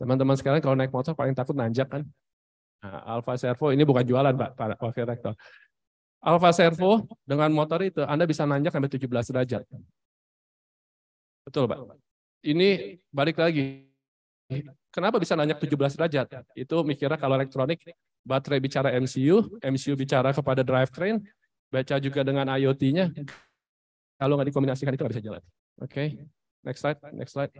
Speaker 6: Teman-teman sekarang kalau naik motor paling takut nanjak kan? Nah, Alfa Servo ini bukan jualan Pak, Pak Wakil Rektor. Alfa Servo dengan motor itu Anda bisa nanjak sampai 17 derajat. Betul Pak. Ini balik lagi. Kenapa bisa nanjak 17 derajat? Itu mikirnya kalau elektronik baterai bicara MCU, MCU bicara kepada drivetrain, baca juga dengan IoT-nya. Kalau nggak dikombinasikan itu nggak bisa jalan. Oke, okay. next slide, next slide.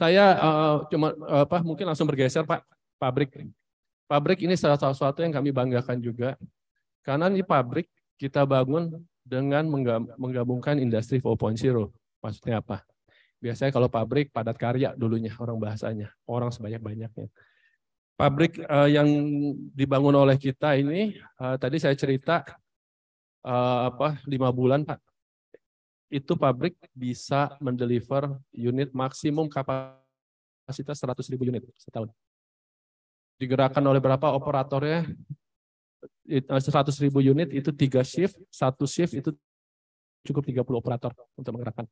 Speaker 6: Saya uh, cuma uh, mungkin langsung bergeser Pak pabrik. Pabrik ini salah satu yang kami banggakan juga karena ini pabrik kita bangun dengan menggabungkan industri 4.0. Maksudnya apa? Biasanya kalau pabrik padat karya dulunya orang bahasanya, orang sebanyak-banyaknya. Pabrik uh, yang dibangun oleh kita ini uh, tadi saya cerita uh, apa lima bulan pak itu pabrik bisa mendeliver unit maksimum kapasitas 100.000 unit setahun. Digerakkan oleh berapa operatornya? 100.000 eh, unit itu tiga shift, satu shift itu cukup 30 operator untuk menggerakkan.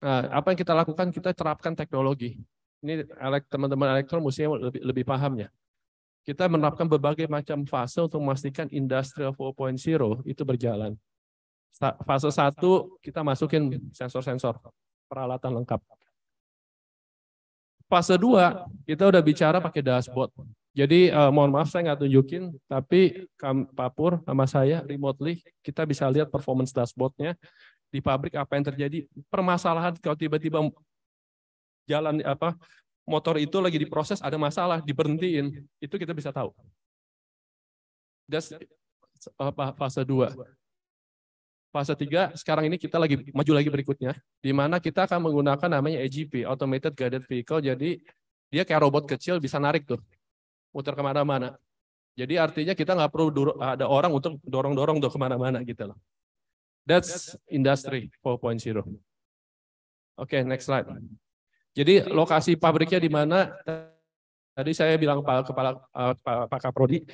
Speaker 6: Nah, apa yang kita lakukan? Kita terapkan teknologi. Ini teman-teman elektron mesti lebih, lebih paham ya. Kita menerapkan berbagai macam fase untuk memastikan industrial 4.0 itu berjalan. Fase satu kita masukin sensor-sensor, peralatan lengkap. Fase 2 kita udah bicara pakai dashboard. Jadi eh, mohon maaf saya nggak tunjukin, tapi Kam Papur sama saya remotely kita bisa iya. lihat performance dashboardnya di pabrik apa yang terjadi. Permasalahan kalau tiba-tiba jalan apa motor itu lagi diproses ada masalah diberhentiin itu kita bisa tahu. Das apa eh, fase 2 fase 3 sekarang ini kita lagi maju lagi berikutnya di mana kita akan menggunakan namanya AGP automated guided vehicle jadi dia kayak robot kecil bisa narik tuh muter kemana-mana jadi artinya kita nggak perlu ada orang untuk dorong-dorong tuh kemana-mana gitu loh that's industry 4.0 oke okay, next slide jadi lokasi pabriknya di mana tadi saya bilang kepala kepala eh, Pak Kaprodi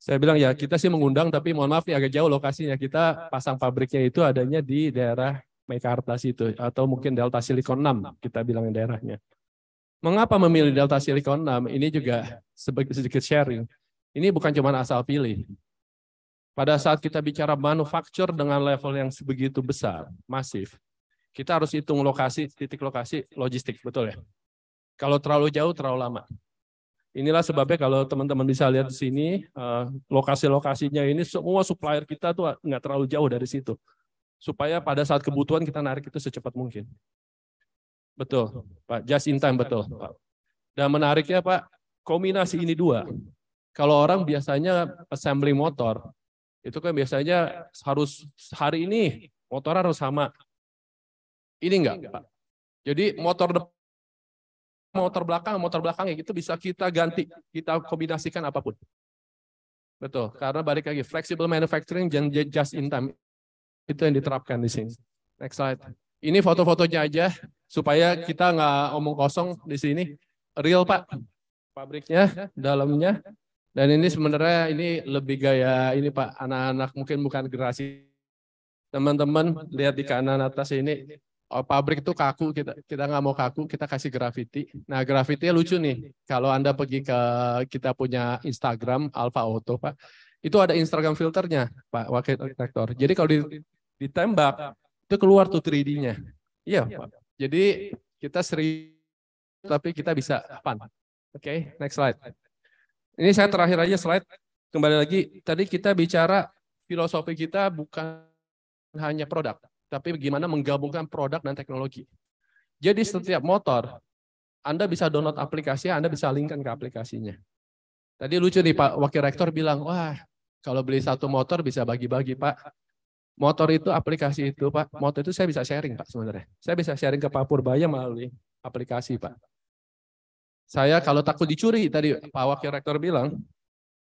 Speaker 6: saya bilang ya kita sih iya. mengundang tapi mohon maaf ya agak jauh lokasinya. Kita ah. pasang pabriknya itu adanya di daerah Mekarta situ iya. atau mungkin Delta Silikon 6 kita bilang daerahnya. Mengapa memilih Delta iya. Silikon 6? Ini juga sedikit sharing. Ini bukan cuma asal pilih. Pada saat kita bicara manufaktur dengan level yang sebegitu besar, masif, kita harus hitung lokasi, titik lokasi, logistik, betul ya? Kalau terlalu jauh, terlalu lama. Inilah sebabnya kalau teman-teman bisa lihat di sini, eh, lokasi-lokasinya ini semua supplier kita tuh nggak terlalu jauh dari situ. Supaya pada saat kebutuhan kita narik itu secepat mungkin. Betul, Pak. Just in time, betul. Pak. Dan menariknya, Pak, kombinasi ini dua. Kalau orang biasanya assembly motor, itu kan biasanya harus hari ini motor harus sama. Ini enggak, Pak. Jadi motor depan motor belakang, motor belakangnya itu bisa kita ganti, kita kombinasikan apapun. Betul, karena balik lagi flexible manufacturing dan just in time itu yang diterapkan di sini. Next slide. Ini foto-fotonya aja supaya kita nggak omong kosong di sini. Real pak, pabriknya, dalamnya. Dan ini sebenarnya ini lebih gaya ini pak anak-anak mungkin bukan generasi teman-teman lihat di kanan atas ini oh, pabrik itu kaku kita kita nggak mau kaku kita kasih grafiti. nah grafiti lucu nih kalau anda pergi ke kita punya Instagram Alpha Auto pak itu ada Instagram filternya pak wakil arsitektur jadi kalau ditembak itu keluar tuh 3D-nya iya pak jadi kita sering tapi kita bisa pan oke okay, next slide ini saya terakhir aja slide kembali lagi tadi kita bicara filosofi kita bukan hanya produk tapi bagaimana menggabungkan produk dan teknologi. Jadi setiap motor, Anda bisa download aplikasi, Anda bisa linkkan ke aplikasinya. Tadi lucu nih Pak Wakil Rektor bilang, wah kalau beli satu motor bisa bagi-bagi Pak. Motor itu aplikasi itu Pak, motor itu saya bisa sharing Pak sebenarnya. Saya bisa sharing ke Pak Purbaya melalui aplikasi Pak. Saya kalau takut dicuri tadi Pak Wakil Rektor bilang,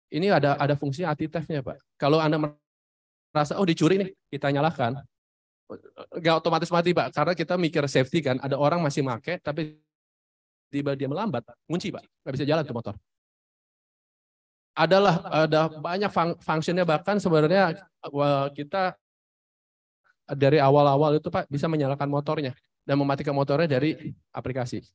Speaker 6: ini ada ada fungsi anti theft Pak. Kalau Anda merasa oh dicuri nih, kita nyalakan, nggak otomatis mati pak karena kita mikir safety kan ada orang masih make tapi tiba dia melambat kunci pak nggak bisa jalan tuh iya. motor adalah ada banyak fung fungsinya bahkan sebenarnya kita dari awal-awal itu pak bisa menyalakan motornya dan mematikan motornya dari aplikasi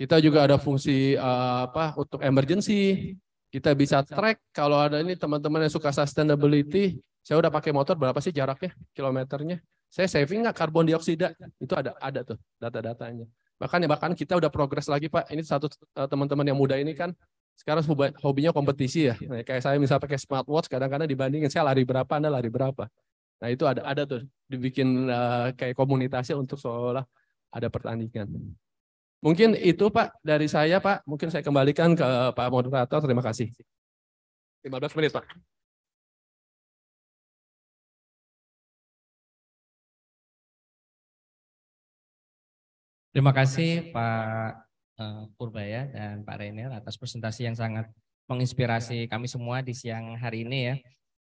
Speaker 6: kita juga ada fungsi eh, apa untuk emergency kita bisa track kalau ada ini teman-teman yang suka sustainability saya udah pakai motor berapa sih jaraknya kilometernya saya saving nggak karbon dioksida? Itu ada ada tuh data-datanya. Bahkan ya bahkan kita udah progres lagi Pak. Ini satu eh, teman-teman yang muda ini kan sekarang hobinya kompetisi ya. Nah, kayak saya misalnya pakai smartwatch kadang-kadang dibandingin saya lari berapa, Anda lari berapa. Nah, itu ada ada tuh dibikin uh, kayak komunitasnya untuk seolah ada pertandingan. Mungkin itu Pak dari saya Pak, mungkin saya kembalikan ke Pak moderator. Terima kasih. 15 menit Pak.
Speaker 4: Terima kasih Pak eh, Purbaya dan Pak Renel atas presentasi yang sangat menginspirasi ya. kami semua di siang hari ini ya.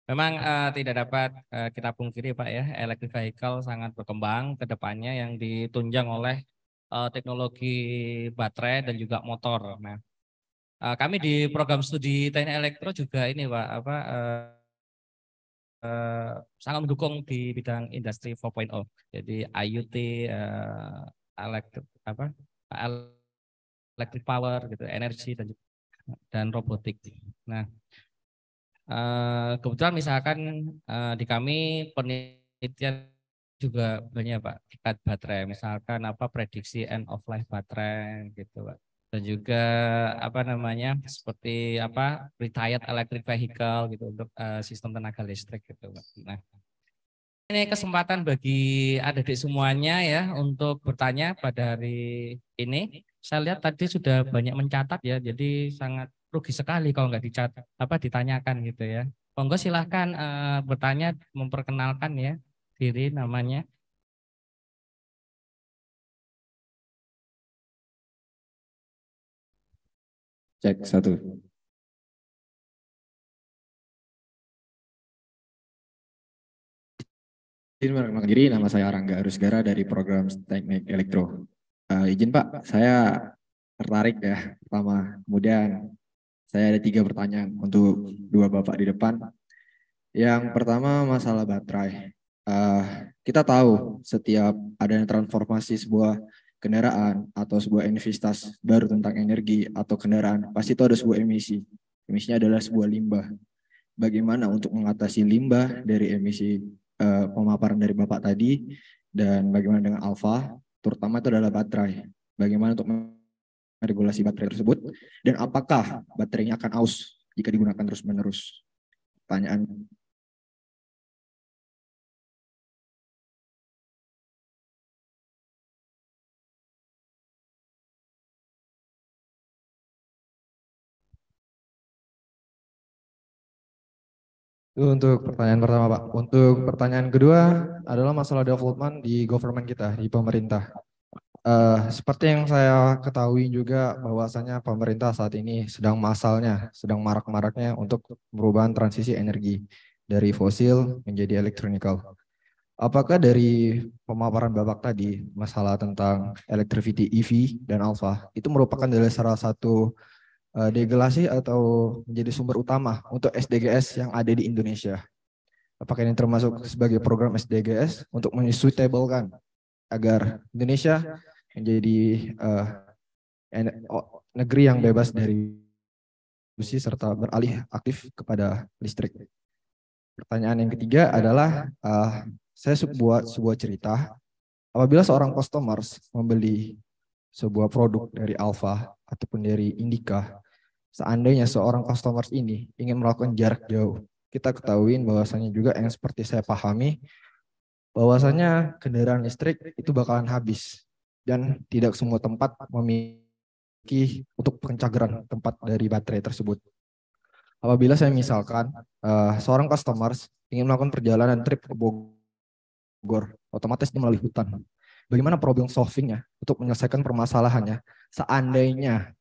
Speaker 4: Memang uh, tidak dapat uh, kita pungkiri Pak ya, electric vehicle sangat berkembang ke depannya yang ditunjang oleh uh, teknologi baterai ya. dan juga motor. Nah, uh, kami di program studi teknik elektro juga ini Pak apa uh, uh, sangat mendukung di bidang industri 4.0. Jadi IoT uh, elektrik apa electric power gitu, energi dan dan robotik. Nah, eh, kebetulan misalkan eh, di kami penelitian juga banyak Pak tingkat baterai, misalkan apa prediksi end of life baterai gitu Pak. Dan juga apa namanya seperti apa retired electric vehicle gitu untuk eh, sistem tenaga listrik gitu Pak. Nah, ini kesempatan bagi adik-adik semuanya ya untuk bertanya pada hari ini. Saya lihat tadi sudah banyak mencatat ya, jadi sangat rugi sekali kalau nggak dicatat apa ditanyakan gitu ya. Monggo silahkan uh, eh, bertanya, memperkenalkan ya diri namanya.
Speaker 1: Cek satu.
Speaker 7: Izin perkenalkan diri, nama saya Arangga Arusgara dari program Teknik Elektro. Uh, eh, izin Pak, saya tertarik ya pertama. Kemudian saya ada tiga pertanyaan untuk dua Bapak di depan. Yang pertama masalah baterai. Uh, kita tahu setiap adanya transformasi sebuah kendaraan atau sebuah investas baru tentang energi atau kendaraan, pasti itu ada sebuah emisi. Emisinya adalah sebuah limbah. Bagaimana untuk mengatasi limbah dari emisi uh, pemaparan dari Bapak tadi dan bagaimana dengan alfa, terutama itu adalah baterai. Bagaimana untuk regulasi baterai tersebut dan apakah baterainya akan aus jika digunakan terus-menerus? Pertanyaan Itu untuk pertanyaan pertama Pak. Untuk pertanyaan kedua adalah masalah development di government kita, di pemerintah. Uh, seperti yang saya ketahui juga bahwasanya pemerintah saat ini sedang masalnya, sedang marak-maraknya untuk perubahan transisi energi dari fosil menjadi elektronikal. Apakah dari pemaparan Bapak tadi masalah tentang electricity EV dan alpha itu merupakan salah satu Eh, degelasi atau menjadi sumber utama untuk SDGs yang ada di Indonesia. Apakah ini termasuk sebagai program SDGs untuk menyesuaikan agar Indonesia menjadi uh, negeri yang bebas dari emisi serta beralih aktif kepada listrik. Pertanyaan yang ketiga adalah uh, saya buat sebuah cerita apabila seorang customer membeli sebuah produk dari alfa ataupun dari indika, seandainya seorang customer ini ingin melakukan jarak jauh, kita ketahui bahwasanya juga yang seperti saya pahami, bahwasanya kendaraan listrik itu bakalan habis dan tidak semua tempat memiliki untuk pencagiran tempat dari baterai tersebut. Apabila saya misalkan uh, seorang customer ingin melakukan perjalanan trip ke Bogor, otomatis melalui hutan bagaimana problem solvingnya untuk menyelesaikan permasalahannya. Seandainya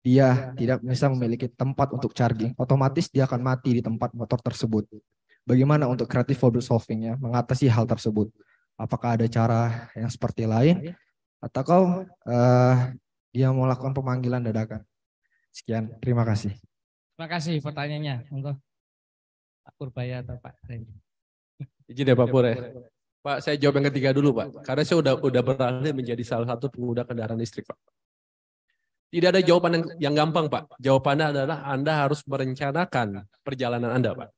Speaker 7: dia iya. tidak bisa memiliki tempat untuk charging, otomatis dia akan mati di tempat motor tersebut. Bagaimana untuk kreatif problem solvingnya mengatasi hal tersebut? Apakah ada cara yang seperti lain? Atau kau uh, eh, dia mau lakukan pemanggilan dadakan? Sekian, terima kasih.
Speaker 4: Terima kasih pertanyaannya untuk Pak Purbaya atau Pak
Speaker 6: Reni? Izin ya Pak Pur ya. Pak, saya jawab yang ketiga dulu, Pak. Karena saya sudah udah beralih menjadi salah satu pengguna kendaraan listrik, Pak. Tidak ada jawaban yang, yang gampang, Pak. Jawabannya adalah Anda harus merencanakan perjalanan Anda, Pak.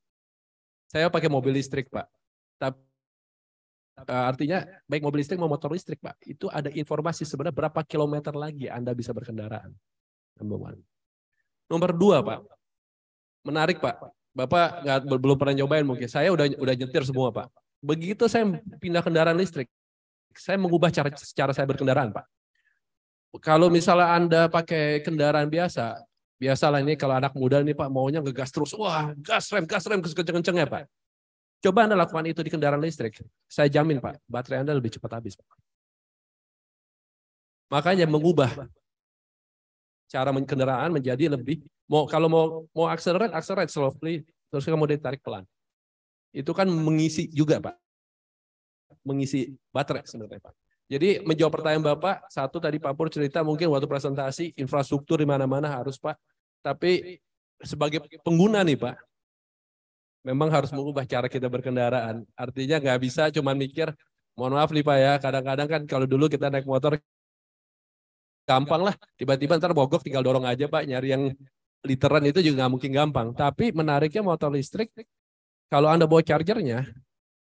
Speaker 6: Saya pakai mobil listrik, Pak. Tapi eh, artinya baik mobil listrik maupun motor listrik, Pak. Itu ada informasi sebenarnya berapa kilometer lagi Anda bisa berkendaraan. Number one. Nomor dua, Pak. Menarik, Pak. Bapak nggak belum pernah nyobain mungkin. Saya udah udah nyetir semua, Pak Begitu saya pindah kendaraan listrik, saya mengubah cara cara saya berkendaraan, Pak. Kalau misalnya Anda pakai kendaraan biasa, biasalah ini kalau anak muda nih Pak maunya ngegas terus, wah gas rem, gas rem kenceng-kenceng ya Pak. Coba Anda lakukan itu di kendaraan listrik, saya jamin Pak, baterai Anda lebih cepat habis. Pak. Makanya mengubah cara kendaraan menjadi lebih mau kalau mau mau accelerate accelerate slowly terus kemudian tarik pelan itu kan mengisi juga Pak. Mengisi baterai sebenarnya Pak. Jadi menjawab pertanyaan Bapak, satu tadi Pak Pur cerita mungkin waktu presentasi infrastruktur di mana-mana harus Pak. Tapi sebagai pengguna nih Pak, memang harus mengubah cara kita berkendaraan. Artinya nggak bisa cuma mikir, mohon maaf nih Pak ya, kadang-kadang kan kalau dulu kita naik motor gampang lah, tiba-tiba ntar mogok tinggal dorong aja Pak, nyari yang literan itu juga nggak mungkin gampang. Tapi menariknya motor listrik kalau Anda bawa chargernya,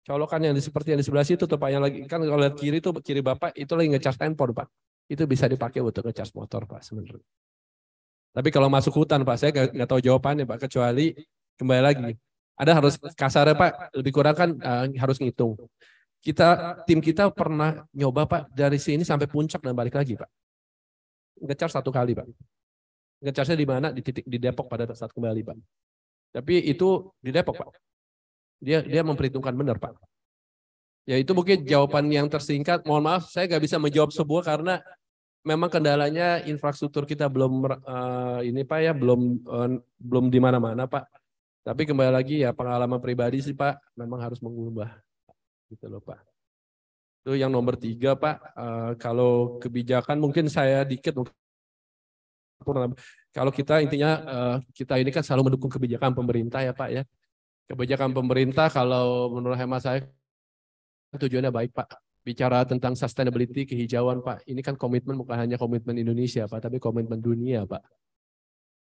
Speaker 6: colokan yang di, seperti yang di sebelah situ tuh Pak yang lagi kan kalau lihat kiri itu kiri Bapak itu lagi ngecharge handphone Pak. Itu bisa dipakai untuk ngecharge motor Pak sebenarnya. Tapi kalau masuk hutan Pak, saya nggak tahu jawabannya Pak kecuali kembali lagi. Ada harus ya Pak, lebih kurang kan uh, harus ngitung. Kita tim kita pernah nyoba Pak dari sini sampai puncak dan balik lagi Pak. Ngecharge satu kali Pak. ngecasnya di mana? Di titik di Depok pada saat kembali Pak. Tapi itu di Depok Pak dia dia memperhitungkan benar, Pak. Ya itu mungkin jawaban yang tersingkat. Mohon maaf, saya nggak bisa menjawab sebuah karena memang kendalanya infrastruktur kita belum uh, ini Pak ya belum uh, belum di mana-mana Pak. Tapi kembali lagi ya pengalaman pribadi sih Pak, memang harus mengubah gitu loh Pak. Itu yang nomor tiga Pak. Uh, kalau kebijakan mungkin saya dikit mungkin kalau kita intinya kita ini kan selalu mendukung kebijakan pemerintah ya Pak ya. Kebijakan pemerintah kalau menurut hemat saya tujuannya baik Pak. Bicara tentang sustainability, kehijauan Pak. Ini kan komitmen bukan hanya komitmen Indonesia Pak, tapi komitmen dunia Pak.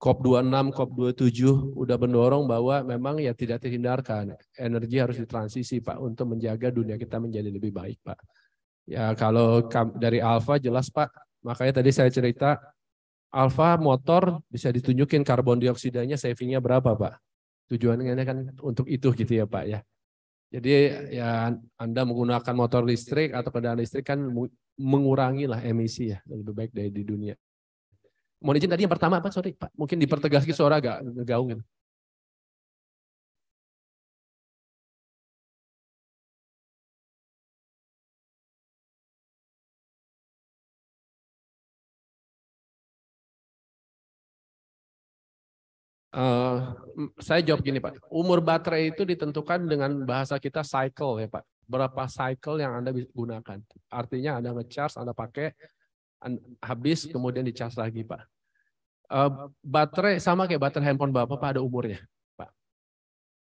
Speaker 6: COP26, COP27 udah mendorong bahwa memang ya tidak terhindarkan. Energi harus ditransisi Pak untuk menjaga dunia kita menjadi lebih baik Pak. Ya kalau dari Alfa jelas Pak, makanya tadi saya cerita Alfa motor bisa ditunjukin karbon dioksidanya savingnya berapa Pak? tujuannya kan untuk itu gitu ya Pak ya. Jadi ya Anda menggunakan motor listrik atau kendaraan listrik kan mengurangi lah emisi ya lebih baik dari di dunia. Mohon izin tadi yang pertama pak sorry Pak mungkin dipertegas ke suara agak gaung gitu. Uh, saya jawab gini Pak, umur baterai itu ditentukan dengan bahasa kita cycle ya Pak. Berapa cycle yang Anda gunakan. Artinya Anda ngecharge, Anda pakai, habis kemudian dicas lagi Pak. Eh, baterai sama kayak baterai handphone Bapak Pak ada umurnya Pak.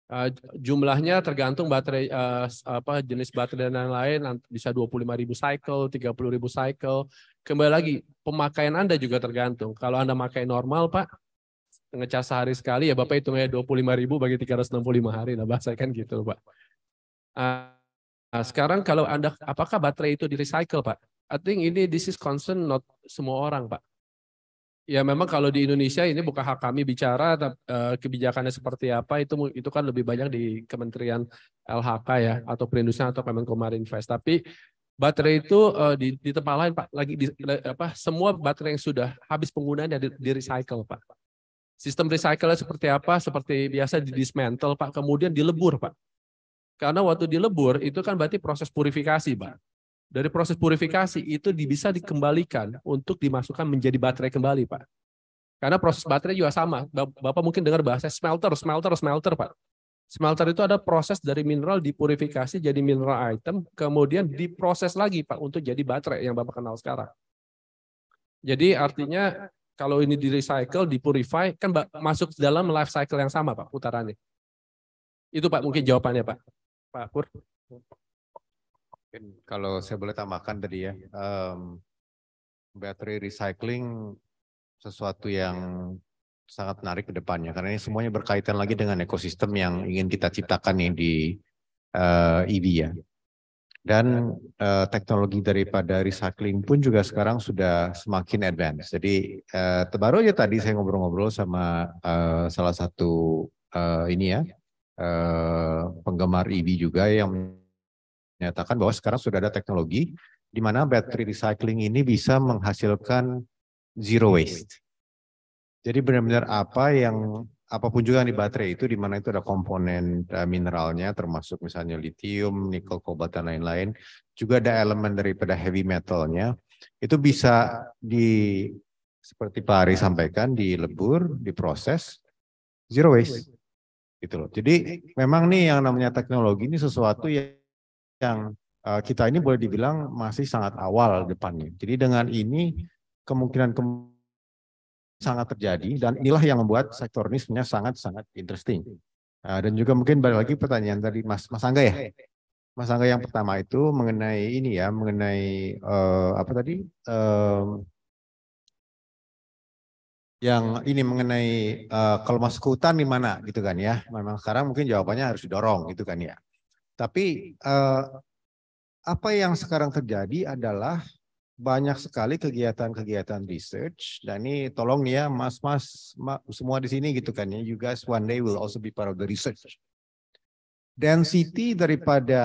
Speaker 6: Uh, jumlahnya tergantung baterai uh, apa jenis baterai dan lain-lain bisa 25.000 cycle, 30.000 cycle. Kembali lagi, pemakaian Anda juga tergantung. Kalau Anda pakai normal Pak, ngecas sehari sekali ya Bapak hitungnya 25 ribu bagi 365 hari lah bahasa kan gitu Pak. Nah, sekarang kalau Anda apakah baterai itu di recycle Pak? I think ini this is concern not semua orang Pak. Ya memang kalau di Indonesia ini bukan hak kami bicara eh, kebijakannya seperti apa itu itu kan lebih banyak di Kementerian LHK ya atau Perindustrian atau Kemenko Marinvest. Tapi baterai itu uh, di, di tempat lain pak lagi di, apa semua baterai yang sudah habis penggunaannya di, di recycle pak Sistem recycle seperti apa? Seperti biasa di dismantle, Pak. Kemudian dilebur, Pak. Karena waktu dilebur itu kan berarti proses purifikasi, Pak. Dari proses purifikasi itu bisa dikembalikan untuk dimasukkan menjadi baterai kembali, Pak. Karena proses baterai juga sama. Bapak mungkin dengar bahasa smelter, smelter, smelter, Pak. Smelter itu ada proses dari mineral dipurifikasi jadi mineral item, kemudian diproses lagi Pak untuk jadi baterai yang Bapak kenal sekarang. Jadi artinya kalau ini di recycle, di purify, kan masuk dalam life cycle yang sama Pak putarannya. Itu Pak mungkin jawabannya
Speaker 5: Pak. Pak Pur. Kalau saya boleh tambahkan tadi ya, um, baterai recycling sesuatu yang sangat menarik ke depannya karena ini semuanya berkaitan lagi dengan ekosistem yang ingin kita ciptakan nih di uh, eh, EV ya. Dan uh, teknologi daripada recycling pun juga sekarang sudah semakin advance. Jadi uh, terbaru aja tadi saya ngobrol-ngobrol sama uh, salah satu uh, ini ya uh, penggemar EV juga yang menyatakan bahwa sekarang sudah ada teknologi di mana battery recycling ini bisa menghasilkan zero waste. Jadi benar-benar apa yang apapun juga yang di baterai iya. itu di mana itu ada komponen eh, mineralnya termasuk misalnya litium, nikel, kobalt dan lain-lain. Juga ada elemen daripada heavy metalnya. Itu bisa di seperti Pak Ari sampaikan dilebur, diproses zero waste. Gitu loh. Jadi memang nih yang namanya teknologi ini sesuatu yang, eh, kita ini boleh dibilang masih sangat awal depannya. Jadi dengan ini kemungkinan kemungkinan sangat terjadi dan inilah yang membuat sektor ini sebenarnya sangat-sangat interesting. Ah, dan juga mungkin balik lagi pertanyaan tadi Mas Mas Angga ya. Mas Angga yang pertama itu mengenai ini ya, mengenai uh, apa tadi? Uh, yang ini mengenai uh, kalau masuk hutan di mana gitu kan ya. Memang sekarang mungkin jawabannya harus didorong gitu kan ya. Tapi uh, apa yang sekarang terjadi adalah banyak sekali kegiatan-kegiatan research dan ini tolong ya mas-mas semua di sini gitu kan ya you guys one day will also be part of the research density daripada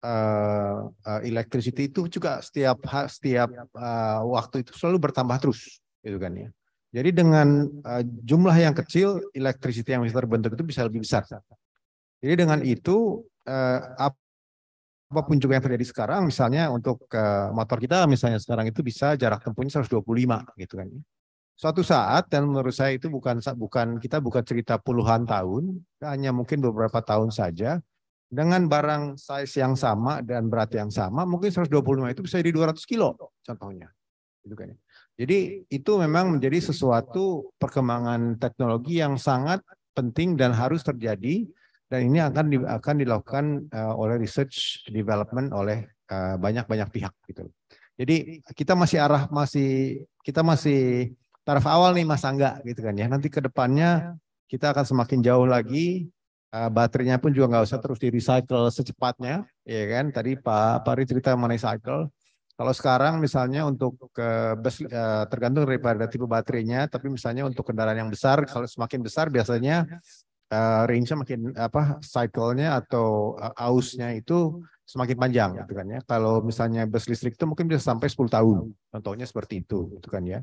Speaker 5: uh, uh, electricity itu juga setiap setiap uh, waktu itu selalu bertambah terus gitu kan ya jadi dengan uh, jumlah yang kecil electricity yang bisa terbentuk itu bisa lebih besar jadi dengan itu uh, apapun juga yang terjadi sekarang, misalnya untuk eh, motor kita misalnya sekarang itu bisa jarak tempuhnya 125 gitu kan. Suatu saat dan menurut saya itu bukan bukan kita bukan cerita puluhan tahun, hanya mungkin beberapa tahun saja dengan barang size yang sama dan berat yang sama, mungkin 125 itu bisa jadi 200 kilo contohnya. Gitu kan. Jadi itu memang menjadi sesuatu perkembangan teknologi yang sangat penting dan harus terjadi dan ini akan di, akan dilakukan uh, oleh research development oleh eh, banyak-banyak uh, pihak gitu. Jadi kita masih arah masih kita masih taraf awal nih Mas Angga gitu kan ya. Nanti ke depannya iya. kita akan semakin jauh lagi uh, baterainya pun juga nggak usah terus di recycle secepatnya ya kan. Tadi Pak Pari cerita mengenai cycle. Kalau sekarang misalnya untuk ke bus, tergantung daripada tipe baterainya, tapi misalnya untuk kendaraan yang besar, kalau semakin besar biasanya uh, range-nya makin apa cycle-nya atau uh, ausnya itu semakin panjang gitu kan ya. Kalau misalnya bus listrik itu mungkin bisa sampai 10 tahun. Contohnya seperti itu gitu kan ya.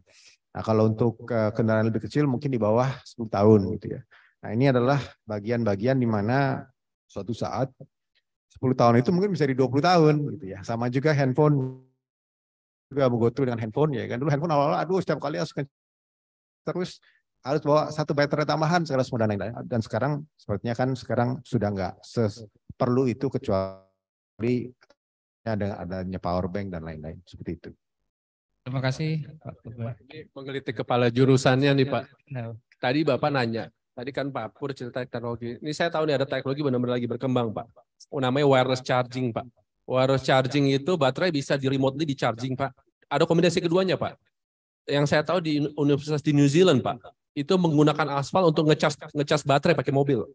Speaker 5: Nah, kalau untuk uh, kendaraan lebih kecil mungkin di bawah 10 tahun gitu ya. Nah, ini adalah bagian-bagian di mana suatu saat 10 tahun itu mungkin bisa di 20 tahun gitu ya. Sama juga handphone juga menggotu dengan handphone ya kan. Dulu handphone awal-awal aduh setiap kali harus terus harus bawa satu baterai tambahan segala semua dan lain-lain. Dan sekarang sepertinya kan sekarang sudah nggak perlu itu kecuali ada adanya power bank dan lain-lain seperti itu.
Speaker 4: Terima kasih. Ini
Speaker 6: menggelitik kepala jurusannya nih Pak. Iya. Tadi Bapak nanya, tadi kan Pak Pur cerita teknologi. Ini saya tahu nih ada teknologi benar-benar lagi berkembang Pak. Oh, namanya wireless charging Pak. Wireless charging itu baterai bisa di remotely di charging Pak. Ada kombinasi keduanya Pak. Yang saya tahu di Universitas di New Zealand Pak itu menggunakan aspal untuk ngecas ngecas baterai pakai mobil.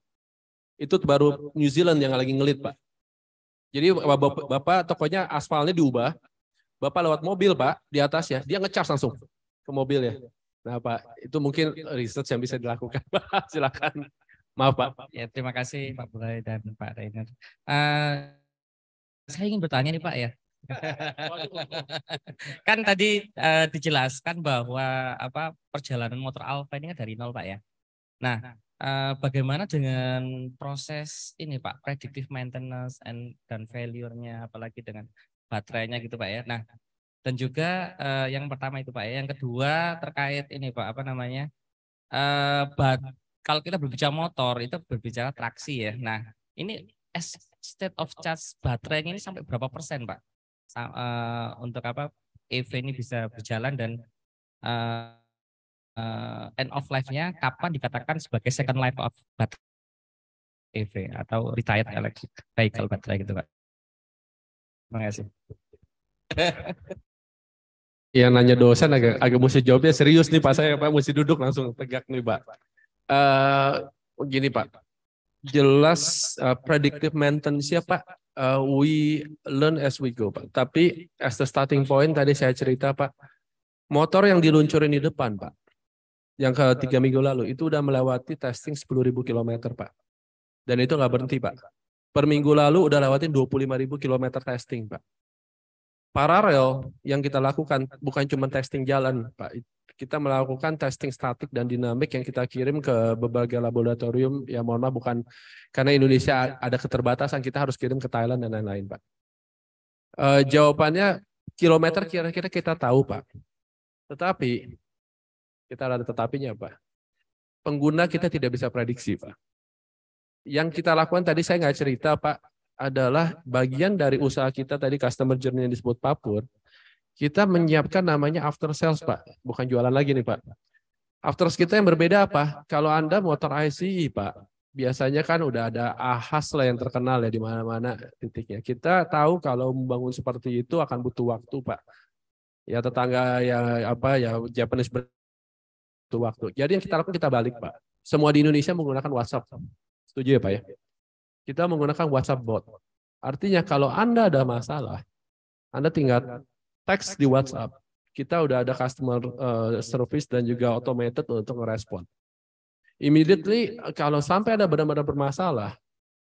Speaker 6: Itu baru New Zealand yang lagi ngelit, Pak. Jadi bapak, bapak tokonya aspalnya diubah, bapak lewat mobil, Pak, di atas ya dia ngecas langsung ke mobil ya. Nah, Pak, itu mungkin riset yang bisa dilakukan, Silakan. Maaf,
Speaker 4: Pak. Ya, terima kasih Pak Bulai dan Pak Rainer. Uh, saya ingin bertanya nih, Pak ya. kan tadi uh, dijelaskan bahwa apa perjalanan motor Alfa ini kan dari nol pak ya. Nah, Uh, bagaimana dengan proses ini pak predictive maintenance and dan failure-nya apalagi dengan baterainya gitu pak ya. Nah dan juga uh, yang pertama itu pak ya, yang kedua terkait ini pak apa namanya uh, bat kalau kita berbicara motor itu berbicara traksi ya. Nah ini state of charge baterai ini sampai berapa persen pak? uh, untuk apa event ini bisa berjalan dan uh, uh, end of life-nya kapan dikatakan sebagai second life of battery EV atau retired electric
Speaker 6: vehicle baterai gitu Pak. Terima kasih. Yang nanya dosen agak agak mesti jawabnya serius nih Pak saya Pak mesti duduk langsung tegak nih Pak. Uh, gini Pak, jelas uh, predictive maintenance ya Pak uh, we learn as we go, Pak. Tapi as the starting point tadi saya cerita, Pak, motor yang diluncurin di depan, Pak, yang ke tiga minggu lalu itu udah melewati testing sepuluh ribu kilometer, Pak. Dan itu nggak berhenti, Pak. Per minggu lalu udah lewatin dua puluh lima ribu kilometer testing, Pak. Paralel yang kita lakukan bukan cuma testing jalan, Pak kita melakukan testing statik dan dinamik yang kita kirim ke berbagai laboratorium. Ya mohon maaf bukan karena Indonesia ada keterbatasan kita harus kirim ke Thailand dan lain-lain, Pak. e, jawabannya kilometer kira-kira kita tahu, Pak. Tetapi kita ada tetapinya, apa? Pengguna kita tidak bisa prediksi, Pak. Yang kita lakukan tadi saya nggak cerita, Pak, adalah bagian dari usaha kita tadi customer journey yang disebut Papur kita menyiapkan namanya after sales, Pak. Bukan jualan lagi nih, Pak. After sales kita yang berbeda apa? Kalau Anda motor ICE, Pak, biasanya kan udah ada ahas lah yang terkenal ya di mana-mana titiknya. Kita tahu kalau membangun seperti itu akan butuh waktu, Pak. Ya tetangga ya apa ya Japanese butuh waktu. Jadi yang kita lakukan kita balik, Pak. Semua di Indonesia menggunakan WhatsApp. Setuju ya, Pak ya? Kita menggunakan WhatsApp bot. Artinya kalau Anda ada masalah, Anda tinggal teks di WhatsApp. Kita udah ada customer eh, service dan juga automated untuk merespon. Immediately eh, kalau sampai ada benar-benar bermasalah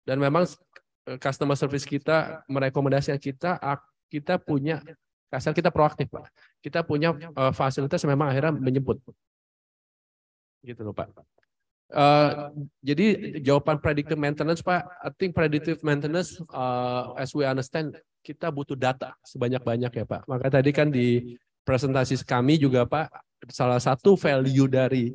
Speaker 6: dan memang eh, customer service kita merekomendasikan kita kita punya kasar kita proaktif pak kita punya fasilitas memang akhirnya menyebut. gitu loh pak Uh, jadi jawaban predictive maintenance Pak, I think predictive maintenance uh, as we understand kita butuh data sebanyak-banyak ya Pak. Maka tadi kan di presentasi kami juga Pak, salah satu value dari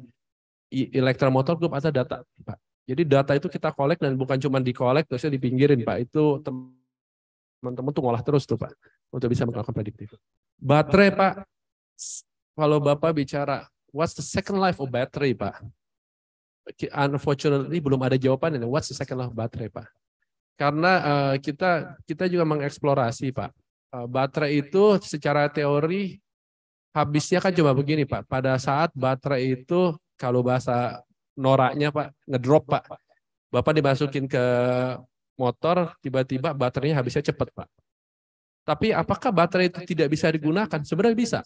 Speaker 6: Elektromotor Group ada data Pak. Jadi data itu kita collect dan bukan cuma di collect terusnya dipinggirin Pak. Itu teman-teman tuh ngolah terus tuh Pak untuk bisa melakukan prediktif. Baterai Pak, kalau Bapak bicara what's the second life of battery Pak? unfortunately belum ada jawaban. What's the second life baterai, Pak? Karena uh, kita kita juga mengeksplorasi, Pak. Uh, baterai itu secara teori habisnya kan cuma begini, Pak. Pada saat baterai itu kalau bahasa noraknya, Pak, ngedrop, Pak. Bapak dimasukin ke motor, tiba-tiba baterainya habisnya cepat, Pak. Tapi apakah baterai itu tidak bisa digunakan? Sebenarnya bisa.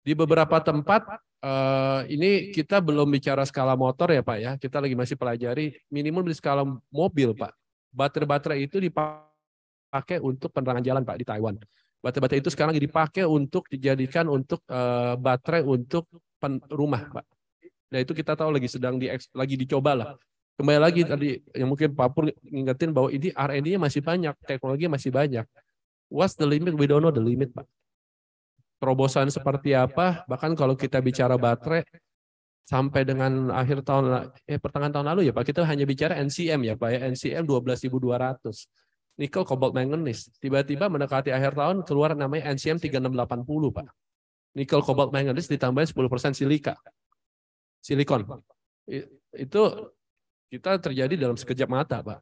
Speaker 6: Di beberapa tempat eh, ini kita belum bicara skala motor ya Pak ya, kita lagi masih pelajari minimum di skala mobil Pak. Baterai-baterai itu dipakai untuk penerangan jalan Pak di Taiwan. Baterai-baterai itu sekarang dipakai untuk dijadikan untuk eh, baterai untuk rumah Pak. Nah itu kita tahu lagi sedang di lagi dicoba lah kembali lagi tadi yang mungkin Pak Pur ngingetin bahwa ini R&D-nya masih banyak, teknologi masih banyak. What's the limit? We don't know the limit, Pak terobosan seperti apa, bahkan kalau kita bicara baterai, sampai dengan akhir tahun, eh, pertengahan tahun lalu ya Pak, kita hanya bicara NCM ya Pak, ya, NCM 12.200. Nikel, kobalt, manganis. Tiba-tiba mendekati akhir tahun keluar namanya NCM 3680 Pak. Nikel, kobalt, manganis ditambah 10% silika. Silikon. Itu kita terjadi dalam sekejap mata Pak.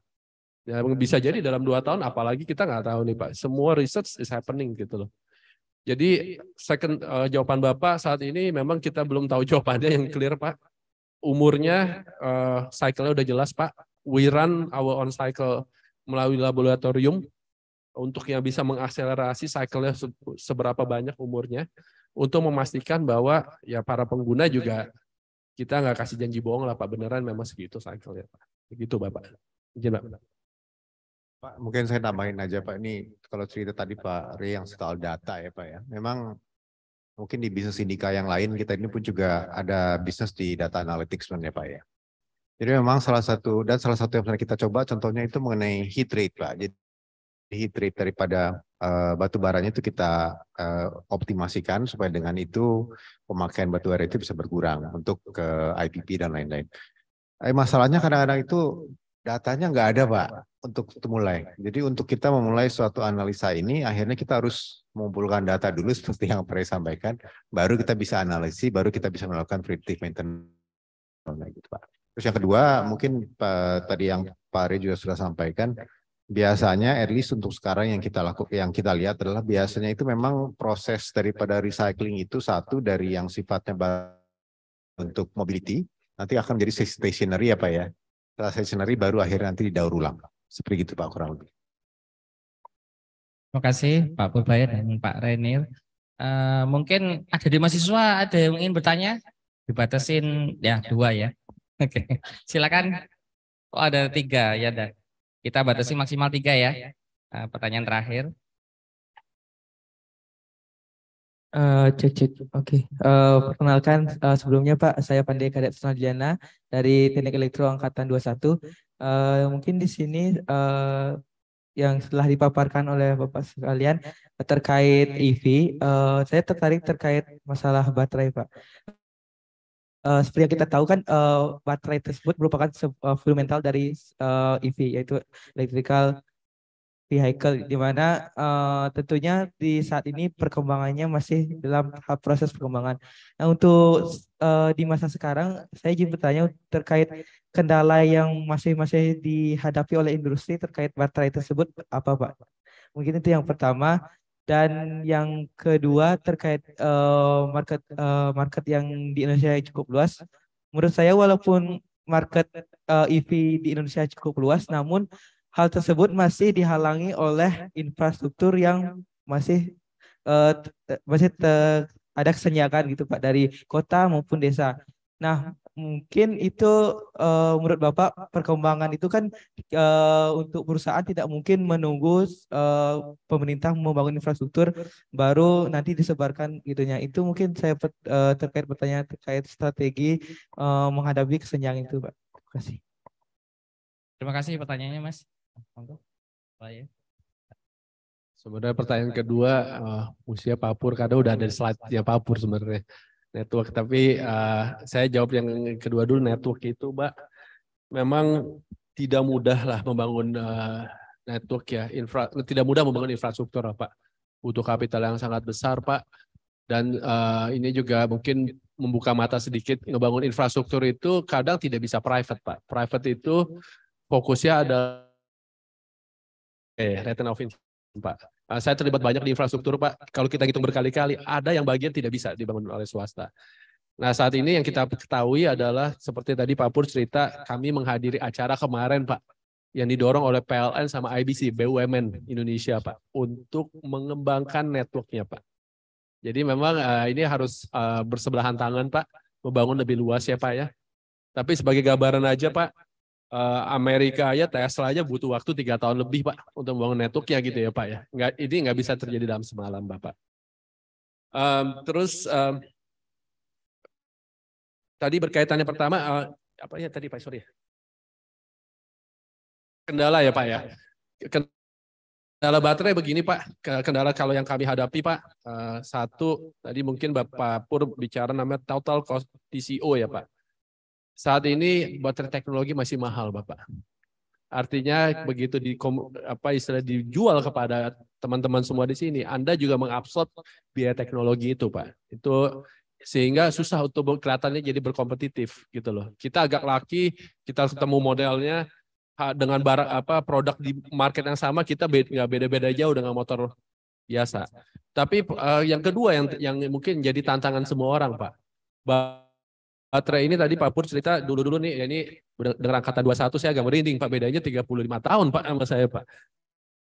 Speaker 6: Ya, bisa jadi dalam dua tahun, apalagi kita nggak tahu nih Pak. Semua research is happening gitu loh. Jadi second uh, jawaban Bapak saat ini memang kita belum tahu jawabannya yang clear Pak. Umurnya uh, cycle-nya udah jelas Pak. We run our own cycle melalui laboratorium untuk yang bisa mengakselerasi cycle-nya seberapa banyak umurnya untuk memastikan bahwa ya para pengguna juga kita nggak kasih janji bohong lah Pak beneran memang segitu cycle-nya Pak. Begitu Bapak. Izin Bapak.
Speaker 5: Pak, mungkin saya tambahin aja Pak, ini kalau cerita tadi Pak Ria yang soal data ya Pak ya, memang mungkin di bisnis sindika yang lain kita ini pun juga ada bisnis di data analytics sebenarnya Pak ya. Jadi memang salah satu dan salah satu yang pernah kita coba contohnya itu mengenai heat rate Pak. Jadi heat rate daripada uh, batu baranya itu kita uh, optimasikan supaya dengan itu pemakaian batu bara itu bisa berkurang untuk ke IPP dan lain-lain. Eh, masalahnya kadang-kadang itu Datanya nggak ada, Pak, untuk mulai. Jadi untuk kita memulai suatu analisa ini, akhirnya kita harus mengumpulkan data dulu seperti yang Pak sampaikan, baru kita bisa analisis, baru kita bisa melakukan predictive maintenance. Gitu, Pak. Terus yang kedua, mungkin Pak, tadi yang Pak Ari juga sudah sampaikan, biasanya at least untuk sekarang yang kita lakukan yang kita lihat adalah biasanya itu memang proses daripada recycling itu satu dari yang sifatnya untuk mobility nanti akan menjadi stationary apa ya, ya setelah stationary baru akhir nanti didaur ulang. Seperti itu Pak kurang lebih.
Speaker 4: Terima kasih Pak Purbaya dan Pak Renir. Uh, eh, mungkin ada di mahasiswa ada yang ingin bertanya? Dibatasin ya dua ya. Oke, okay. silakan. Oh ada tiga ya, ada. Kita batasi maksimal tiga ya. Uh, pertanyaan terakhir.
Speaker 8: Uh, cek cek. Oke. Okay. Uh, eh, perkenalkan uh, sebelumnya Pak, saya Pandai Kadet Sunarjana dari Teknik Elektro Angkatan 21. Uh, mungkin di sini uh, yang setelah dipaparkan oleh Bapak sekalian terkait EV, uh, saya tertarik terkait masalah baterai Pak. Uh, seperti yang kita tahu kan uh, baterai tersebut merupakan uh, fundamental dari uh, EV yaitu electrical vehicle di mana uh, tentunya di saat ini perkembangannya masih dalam tahap proses perkembangan. Nah, untuk uh, di masa sekarang saya ingin bertanya terkait kendala yang masih-masih dihadapi oleh industri terkait baterai tersebut apa Pak? Mungkin itu yang pertama dan yang kedua terkait uh, market uh, market yang di Indonesia cukup luas. Menurut saya walaupun market uh, EV di Indonesia cukup luas namun Hal tersebut masih dihalangi oleh infrastruktur yang masih uh, masih ada kesenjangan gitu Pak dari kota maupun desa. Nah, mungkin itu uh, menurut Bapak perkembangan itu kan uh, untuk perusahaan tidak mungkin menunggu uh, pemerintah membangun infrastruktur baru nanti disebarkan gitunya. Itu mungkin saya uh, terkait pertanyaan terkait strategi uh,
Speaker 6: menghadapi kesenjangan itu, Pak. Terima kasih.
Speaker 4: Terima kasih pertanyaannya, Mas.
Speaker 9: Ya?
Speaker 6: Sebenarnya pertanyaan kedua, uh, usia Papur, kadang udah ada di slide-nya Papur sebenarnya. Network, tapi uh, saya jawab yang kedua dulu, network itu, Mbak, memang tidak mudah lah membangun uh, network ya, infra, tidak mudah membangun infrastruktur, Pak. Butuh kapital yang sangat besar, Pak. Dan uh, ini juga mungkin membuka mata sedikit, membangun infrastruktur itu kadang tidak bisa private, Pak. Private itu fokusnya adalah Eh, return of investment Pak. Uh, saya terlibat banyak di infrastruktur Pak. Kalau kita hitung berkali-kali, ada yang bagian tidak bisa dibangun oleh swasta. Nah saat ini yang kita ketahui adalah seperti tadi Pak Pur cerita, kami menghadiri acara kemarin Pak, yang didorong oleh PLN sama IBC, BUMN Indonesia Pak, untuk mengembangkan networknya Pak. Jadi memang uh, ini harus uh, bersebelahan tangan Pak, membangun lebih luas ya Pak ya. Tapi sebagai gambaran aja Pak, Eh, Amerika ya, Tesla aja butuh waktu tiga tahun lebih Pak untuk membangun networknya gitu ya Pak ya. Nggak, ini nggak bisa terjadi dalam semalam Bapak. Um, terus um, tadi berkaitannya pertama uh, apa ya tadi Pak sorry ya. Kendala ya Pak ya. Kendala baterai begini Pak. Kendala kalau yang kami hadapi Pak uh, satu tadi mungkin Bapak Pur bicara namanya total cost TCO ya Pak saat ini baterai teknologi masih mahal, Bapak. Artinya iya. begitu di apa istilah dijual kepada teman-teman semua di sini, Anda juga mengabsorb biaya teknologi itu, Pak. Itu sehingga susah untuk kelihatannya jadi berkompetitif gitu loh. Kita agak laki, kita ketemu modelnya dengan barang apa produk di market yang sama kita nggak beda-beda jauh dengan motor biasa. Tapi uh, yang kedua yang yang mungkin jadi tantangan semua orang, Pak. Baterai eh, ini tadi Pak Pur cerita dulu-dulu nih, ya ini dengan angkatan 21 saya agak merinding Pak, bedanya 35 tahun Pak sama saya Pak.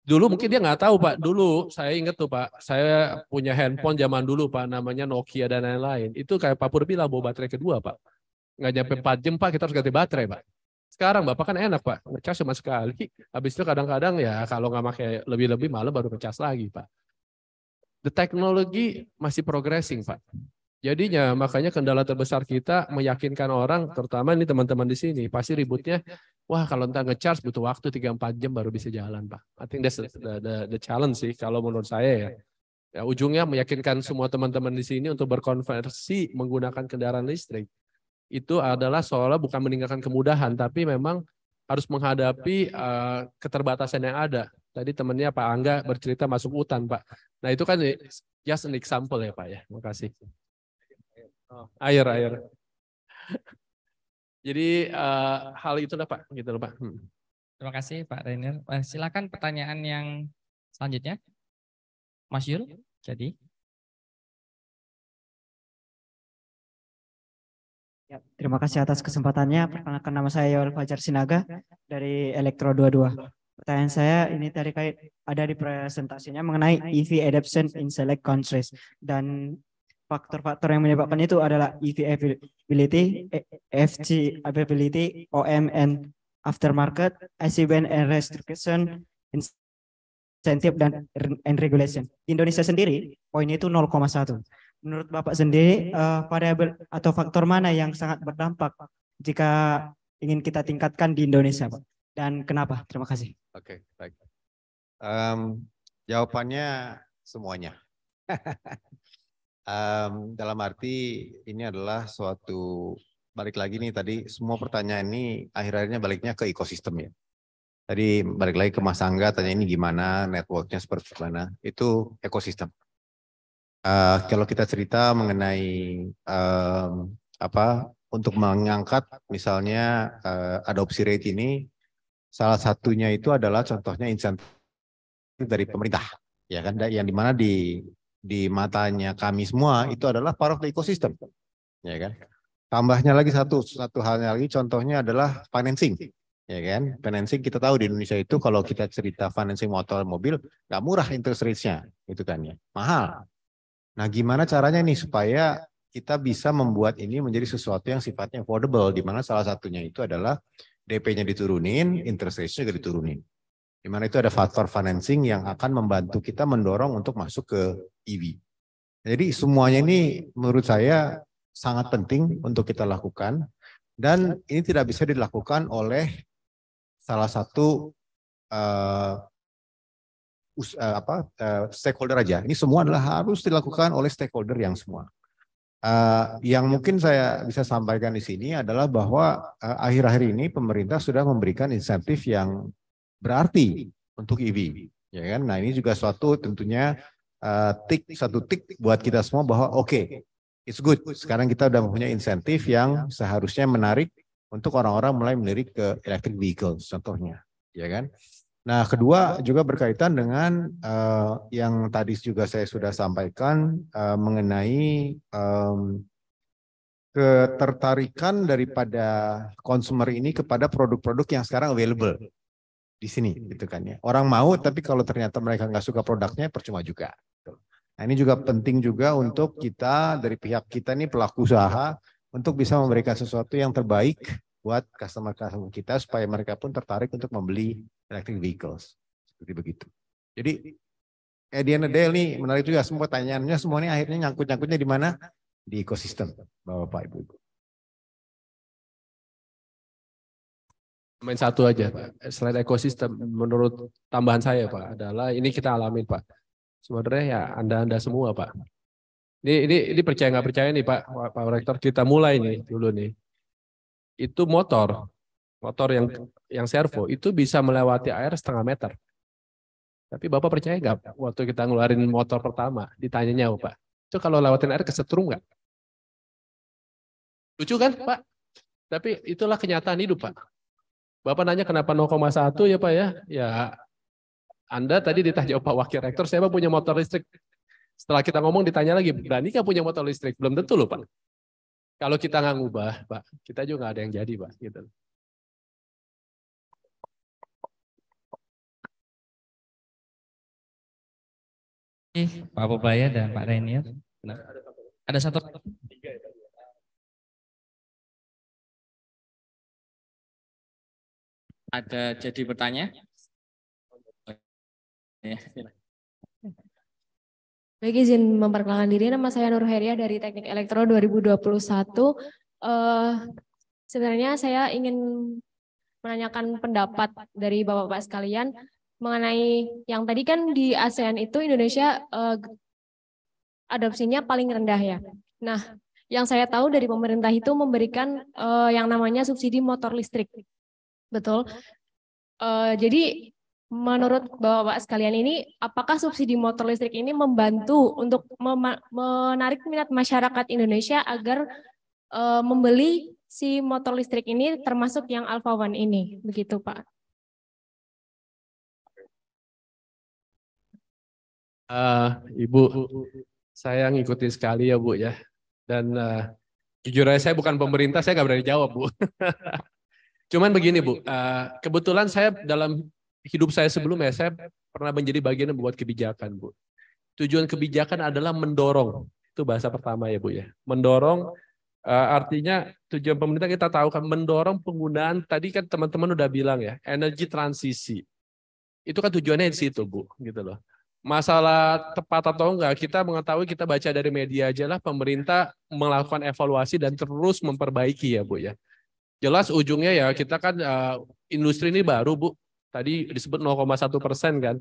Speaker 6: Dulu mungkin dia nggak tahu Pak, dulu saya inget tuh Pak, saya punya handphone zaman dulu Pak, namanya Nokia dan lain-lain. Itu kayak Pak Pur bilang bawa baterai kedua Pak. Nggak nyampe 4 jam Pak, kita harus ganti baterai Pak. Sekarang Bapak kan enak Pak, ngecas cuma sekali, habis itu kadang-kadang ya kalau nggak pakai lebih-lebih malam baru ngecas lagi Pak. The technology masih progressing Pak Jadinya makanya kendala terbesar kita meyakinkan orang, terutama ini teman-teman di sini, pasti ributnya, wah kalau entah ngecharge butuh waktu 3-4 jam baru bisa jalan, Pak. I think that's the, the, the challenge sih kalau menurut saya ya. ya ujungnya meyakinkan semua teman-teman di sini untuk berkonversi menggunakan kendaraan listrik. Itu adalah seolah bukan meninggalkan kemudahan, tapi memang harus menghadapi uh, keterbatasan yang ada. Tadi temannya Pak Angga bercerita masuk hutan, Pak. Nah itu kan just an example ya Pak ya. Terima kasih. Oh, air, air. Jadi uh, hal itu lah Pak, gitu loh Pak. Hmm.
Speaker 4: Terima kasih Pak Rainer. Eh, silakan pertanyaan yang selanjutnya. Mas Yul, jadi.
Speaker 8: Ya,
Speaker 1: terima kasih atas
Speaker 8: kesempatannya. Perkenalkan nama saya Yul Fajar Sinaga dari Elektro 22. Pertanyaan saya ini tadi ada di presentasinya mengenai EV adoption in select countries dan faktor-faktor yang menyebabkan itu adalah EV availability, FG availability, OM and aftermarket, ICBN and restriction, incentive dan and regulation. Di Indonesia sendiri poinnya itu 0,1. Menurut Bapak sendiri uh, variabel atau faktor mana yang sangat berdampak jika ingin kita tingkatkan di Indonesia, Pak? Dan kenapa? Terima kasih.
Speaker 5: Oke, okay, baik. Um, jawabannya semuanya. Um, dalam arti ini adalah suatu balik lagi nih tadi semua pertanyaan ini akhirnya baliknya ke ekosistem ya. Tadi balik lagi ke Mas Angga tanya ini gimana networknya seperti mana itu ekosistem. Uh, kalau kita cerita mengenai um, apa untuk mengangkat misalnya uh, adopsi rate ini salah satunya itu adalah contohnya insentif dari pemerintah ya kan yang dimana di di matanya kami semua hmm. itu adalah part of the ecosystem. Ya kan? Ya. Tambahnya lagi satu satu halnya lagi contohnya adalah financing. Ya kan? Financing kita tahu di Indonesia itu kalau kita cerita financing motor mobil nggak murah interest rates-nya itu kan ya. Mahal. Nah, gimana caranya nih supaya kita bisa membuat ini menjadi sesuatu yang sifatnya affordable di mana salah satunya itu adalah DP-nya diturunin, interest rate-nya juga diturunin. Di mana itu ada faktor financing yang akan membantu kita mendorong untuk masuk ke EV. Jadi semuanya ini menurut saya sangat penting untuk kita lakukan dan ini tidak bisa dilakukan oleh salah satu uh, us, uh, apa, uh, stakeholder aja. Ini semua adalah harus dilakukan oleh stakeholder yang semua. Uh, yang mungkin saya bisa sampaikan di sini adalah bahwa akhir-akhir uh, akhir -akhir ini pemerintah sudah memberikan insentif yang berarti untuk EV, e e ya kan? Nah ini juga suatu tentunya uh, tik satu tik buat kita semua bahwa oke, okay, it's good. Sekarang kita sudah mempunyai insentif yang seharusnya menarik untuk orang-orang mulai melirik ke electric vehicle, contohnya, ya kan? Nah, kedua juga berkaitan dengan uh, yang tadi juga saya sudah sampaikan uh, mengenai um, ketertarikan daripada konsumer ini kepada produk-produk yang sekarang available, di sini hmm. gitu kan ya. Orang mau tapi kalau ternyata mereka nggak suka produknya percuma juga. Gitu. Nah, ini juga penting juga untuk kita dari pihak kita nih pelaku usaha untuk bisa memberikan sesuatu yang terbaik buat customer-customer kita supaya mereka pun tertarik untuk membeli electric vehicles. Seperti begitu. Jadi Edian the end menarik juga semua pertanyaannya semuanya akhirnya nyangkut-nyangkutnya di mana? Di ekosistem Bapak Ibu.
Speaker 6: Main satu aja, Pak. Selain ekosistem, menurut tambahan saya, Pak, adalah ini kita alami, Pak. Sebenarnya ya Anda-Anda semua, Pak. Ini, ini, ini percaya nggak percaya nih, Pak, Pak Rektor, kita mulai nih dulu nih. Itu motor, motor yang yang servo, itu bisa melewati air setengah meter. Tapi Bapak percaya nggak waktu kita ngeluarin motor pertama, ditanyanya Pak, itu kalau lewatin air kesetrum nggak? Lucu kan Pak? Tapi itulah kenyataan hidup Pak. Bapak nanya kenapa 0,1 ya Pak ya? Ya Anda tadi ditanya Pak Wakil Rektor, saya punya motor listrik. Setelah kita ngomong ditanya lagi, berani kan punya motor listrik? Belum tentu loh Pak. Kalau kita nggak ngubah, Pak, kita juga nggak ada yang jadi, Pak. Gitu.
Speaker 1: Pak Bobaya dan Pak Rainier. Ada satu. Ada jadi bertanya?
Speaker 9: Ya,
Speaker 4: Baik, izin memperkenalkan diri. Nama saya Nur Heria dari Teknik Elektro 2021. Uh, eh, sebenarnya saya ingin menanyakan pendapat dari Bapak-Bapak sekalian mengenai yang tadi kan di ASEAN itu Indonesia uh, adopsinya paling rendah ya. Nah, yang saya tahu dari pemerintah itu memberikan uh, yang namanya subsidi motor listrik. Betul. Uh, jadi menurut Bapak-bapak sekalian ini, apakah subsidi motor listrik ini membantu untuk menarik minat masyarakat Indonesia agar uh, membeli si motor listrik ini termasuk yang Alfa One ini, begitu Pak?
Speaker 6: Uh, Ibu, saya ngikutin sekali ya Bu ya. Dan uh, jujur aja saya bukan pemerintah, saya nggak berani jawab Bu. Cuman begini Bu, eh, kebetulan saya dalam hidup saya sebelumnya saya pernah menjadi bagian yang membuat kebijakan Bu. Tujuan kebijakan adalah mendorong. Itu bahasa pertama ya Bu ya. Mendorong eh, artinya tujuan pemerintah kita tahu kan mendorong penggunaan tadi kan teman-teman udah bilang ya, energi transisi. Itu kan tujuannya di situ Bu, gitu loh. Masalah tepat atau enggak, kita mengetahui, kita baca dari media aja lah pemerintah melakukan evaluasi dan terus memperbaiki ya Bu ya jelas ujungnya ya kita kan uh, industri ini baru Bu. Tadi disebut 0,1 persen kan.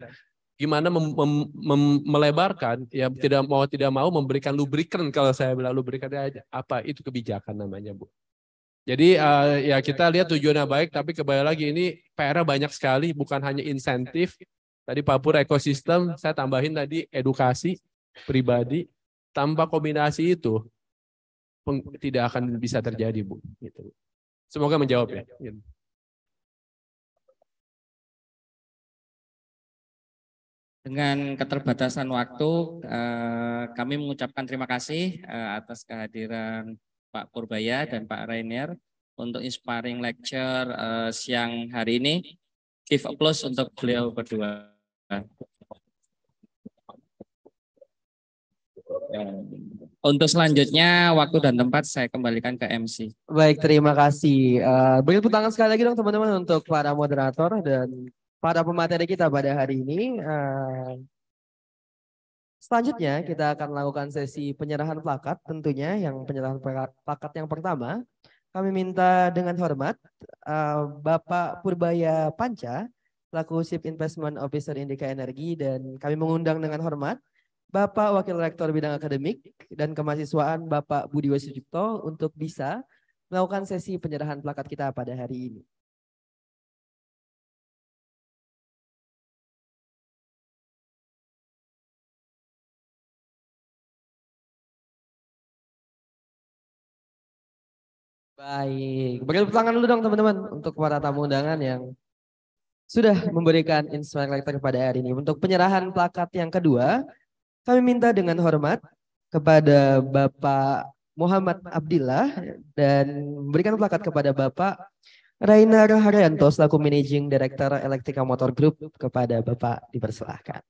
Speaker 6: Gimana mem mem mem melebarkan ya tidak mau tidak mau memberikan lubrikan kalau saya bilang lubrikan aja ya, apa itu kebijakan namanya Bu. Jadi uh, ya kita lihat tujuannya baik, tapi kembali lagi ini PR banyak sekali, bukan hanya insentif. Tadi Papua ekosistem, saya tambahin tadi edukasi pribadi. Tanpa kombinasi itu tidak akan bisa terjadi, Bu. Gitu.
Speaker 1: Semoga menjawab iya, ya. Gitu.
Speaker 4: Dengan keterbatasan waktu, eh, kami mengucapkan terima kasih eh, atas kehadiran Pak Purbaya dan Pak Rainier untuk inspiring lecture eh, siang hari ini. Give applause untuk beliau berdua. Untuk selanjutnya waktu dan tempat saya kembalikan ke MC.
Speaker 2: Baik, terima kasih. Uh, beri tepuk tangan sekali lagi dong teman-teman untuk para moderator dan para pemateri kita pada hari ini. Eh, selanjutnya kita akan lakukan sesi penyerahan plakat tentunya yang penyerahan plakat yang pertama. Kami minta dengan hormat eh, Bapak Purbaya Panca, laku Chief Investment Officer Indika Energi dan kami mengundang dengan hormat Bapak Wakil Rektor Bidang Akademik dan Kemahasiswaan Bapak Budi Wasyucipto untuk bisa melakukan sesi penyerahan plakat kita pada hari ini.
Speaker 1: Baik, beri tepuk tangan
Speaker 2: dulu dong teman-teman untuk para tamu undangan yang sudah memberikan inspirasi kepada hari ini. Untuk penyerahan plakat yang kedua, kami minta dengan hormat kepada Bapak Muhammad Abdillah dan berikan plakat kepada Bapak Rainer Haryanto selaku Managing Director Elektrika Motor Group kepada Bapak dipersilahkan.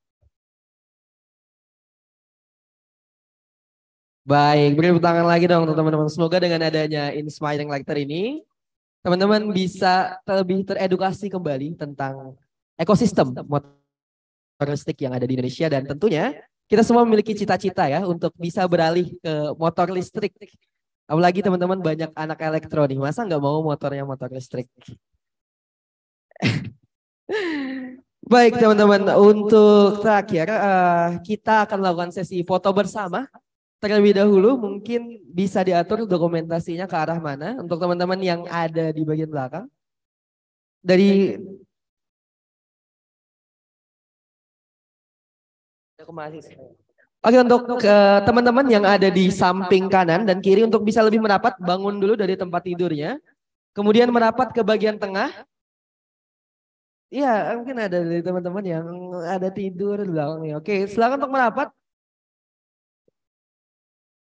Speaker 2: Baik, beri tangan lagi dong teman-teman. Semoga dengan adanya Inspiring Lecture ini, teman-teman bisa lebih teredukasi kembali tentang ekosistem motoristik yang ada di Indonesia dan tentunya kita semua memiliki cita-cita ya untuk bisa beralih ke motor listrik. Apalagi teman-teman banyak anak elektronik. masa nggak mau motornya motor listrik? Baik teman-teman, untuk terakhir eh, kita akan melakukan sesi foto bersama. Terlebih dahulu mungkin bisa diatur dokumentasinya ke arah mana untuk teman-teman yang ada di bagian belakang. Dari Oke untuk eh, teman-teman yang ada di samping kanan dan kiri untuk bisa lebih merapat bangun dulu dari tempat tidurnya. Kemudian merapat ke bagian tengah. Iya, mungkin ada dari teman-teman yang ada tidur di belakangnya. Oke, silakan untuk merapat.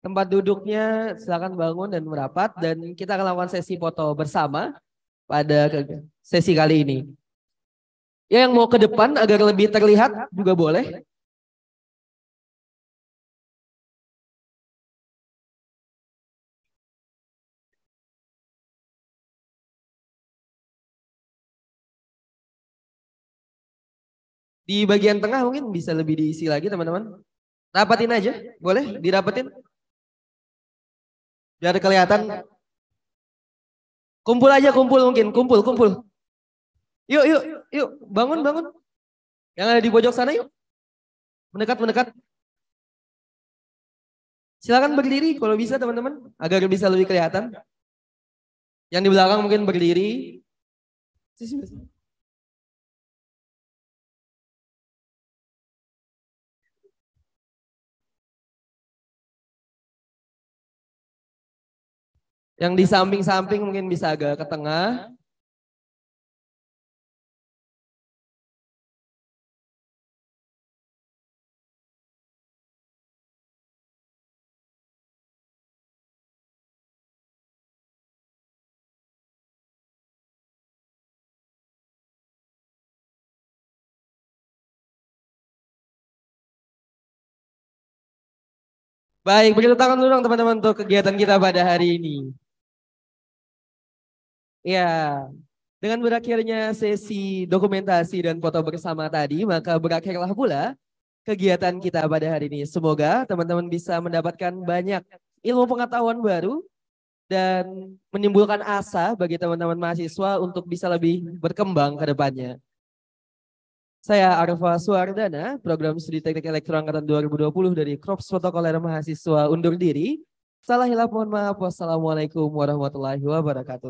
Speaker 2: Tempat duduknya silakan bangun dan merapat dan kita akan lakukan sesi foto bersama pada sesi kali ini. Ya yang mau ke depan agar lebih
Speaker 1: terlihat juga boleh.
Speaker 2: Di bagian tengah mungkin bisa lebih diisi lagi teman-teman. Rapatin aja, boleh dirapatin Biar kelihatan. Kumpul aja
Speaker 1: kumpul mungkin, kumpul, kumpul. Yuk, yuk, yuk, bangun, bangun. Yang ada di pojok sana yuk. Mendekat, mendekat. Silakan berdiri kalau bisa teman-teman, agar bisa lebih kelihatan. Yang di belakang mungkin berdiri. Yang di samping-samping mungkin bisa agak ke tengah. Baik, begitu
Speaker 2: tangan dulu teman-teman untuk kegiatan kita pada hari ini. Ya, dengan berakhirnya sesi dokumentasi dan foto bersama tadi, maka berakhirlah pula kegiatan kita pada hari ini. Semoga teman-teman bisa mendapatkan banyak ilmu pengetahuan baru dan menimbulkan asa bagi teman-teman mahasiswa untuk bisa lebih berkembang ke depannya. Saya Arfa Suardana, Program Studi Teknik Elektro Angkatan 2020 dari Krops Protokoler Mahasiswa Undur Diri. Salah hilaf, mohon maaf. Wassalamualaikum warahmatullahi wabarakatuh.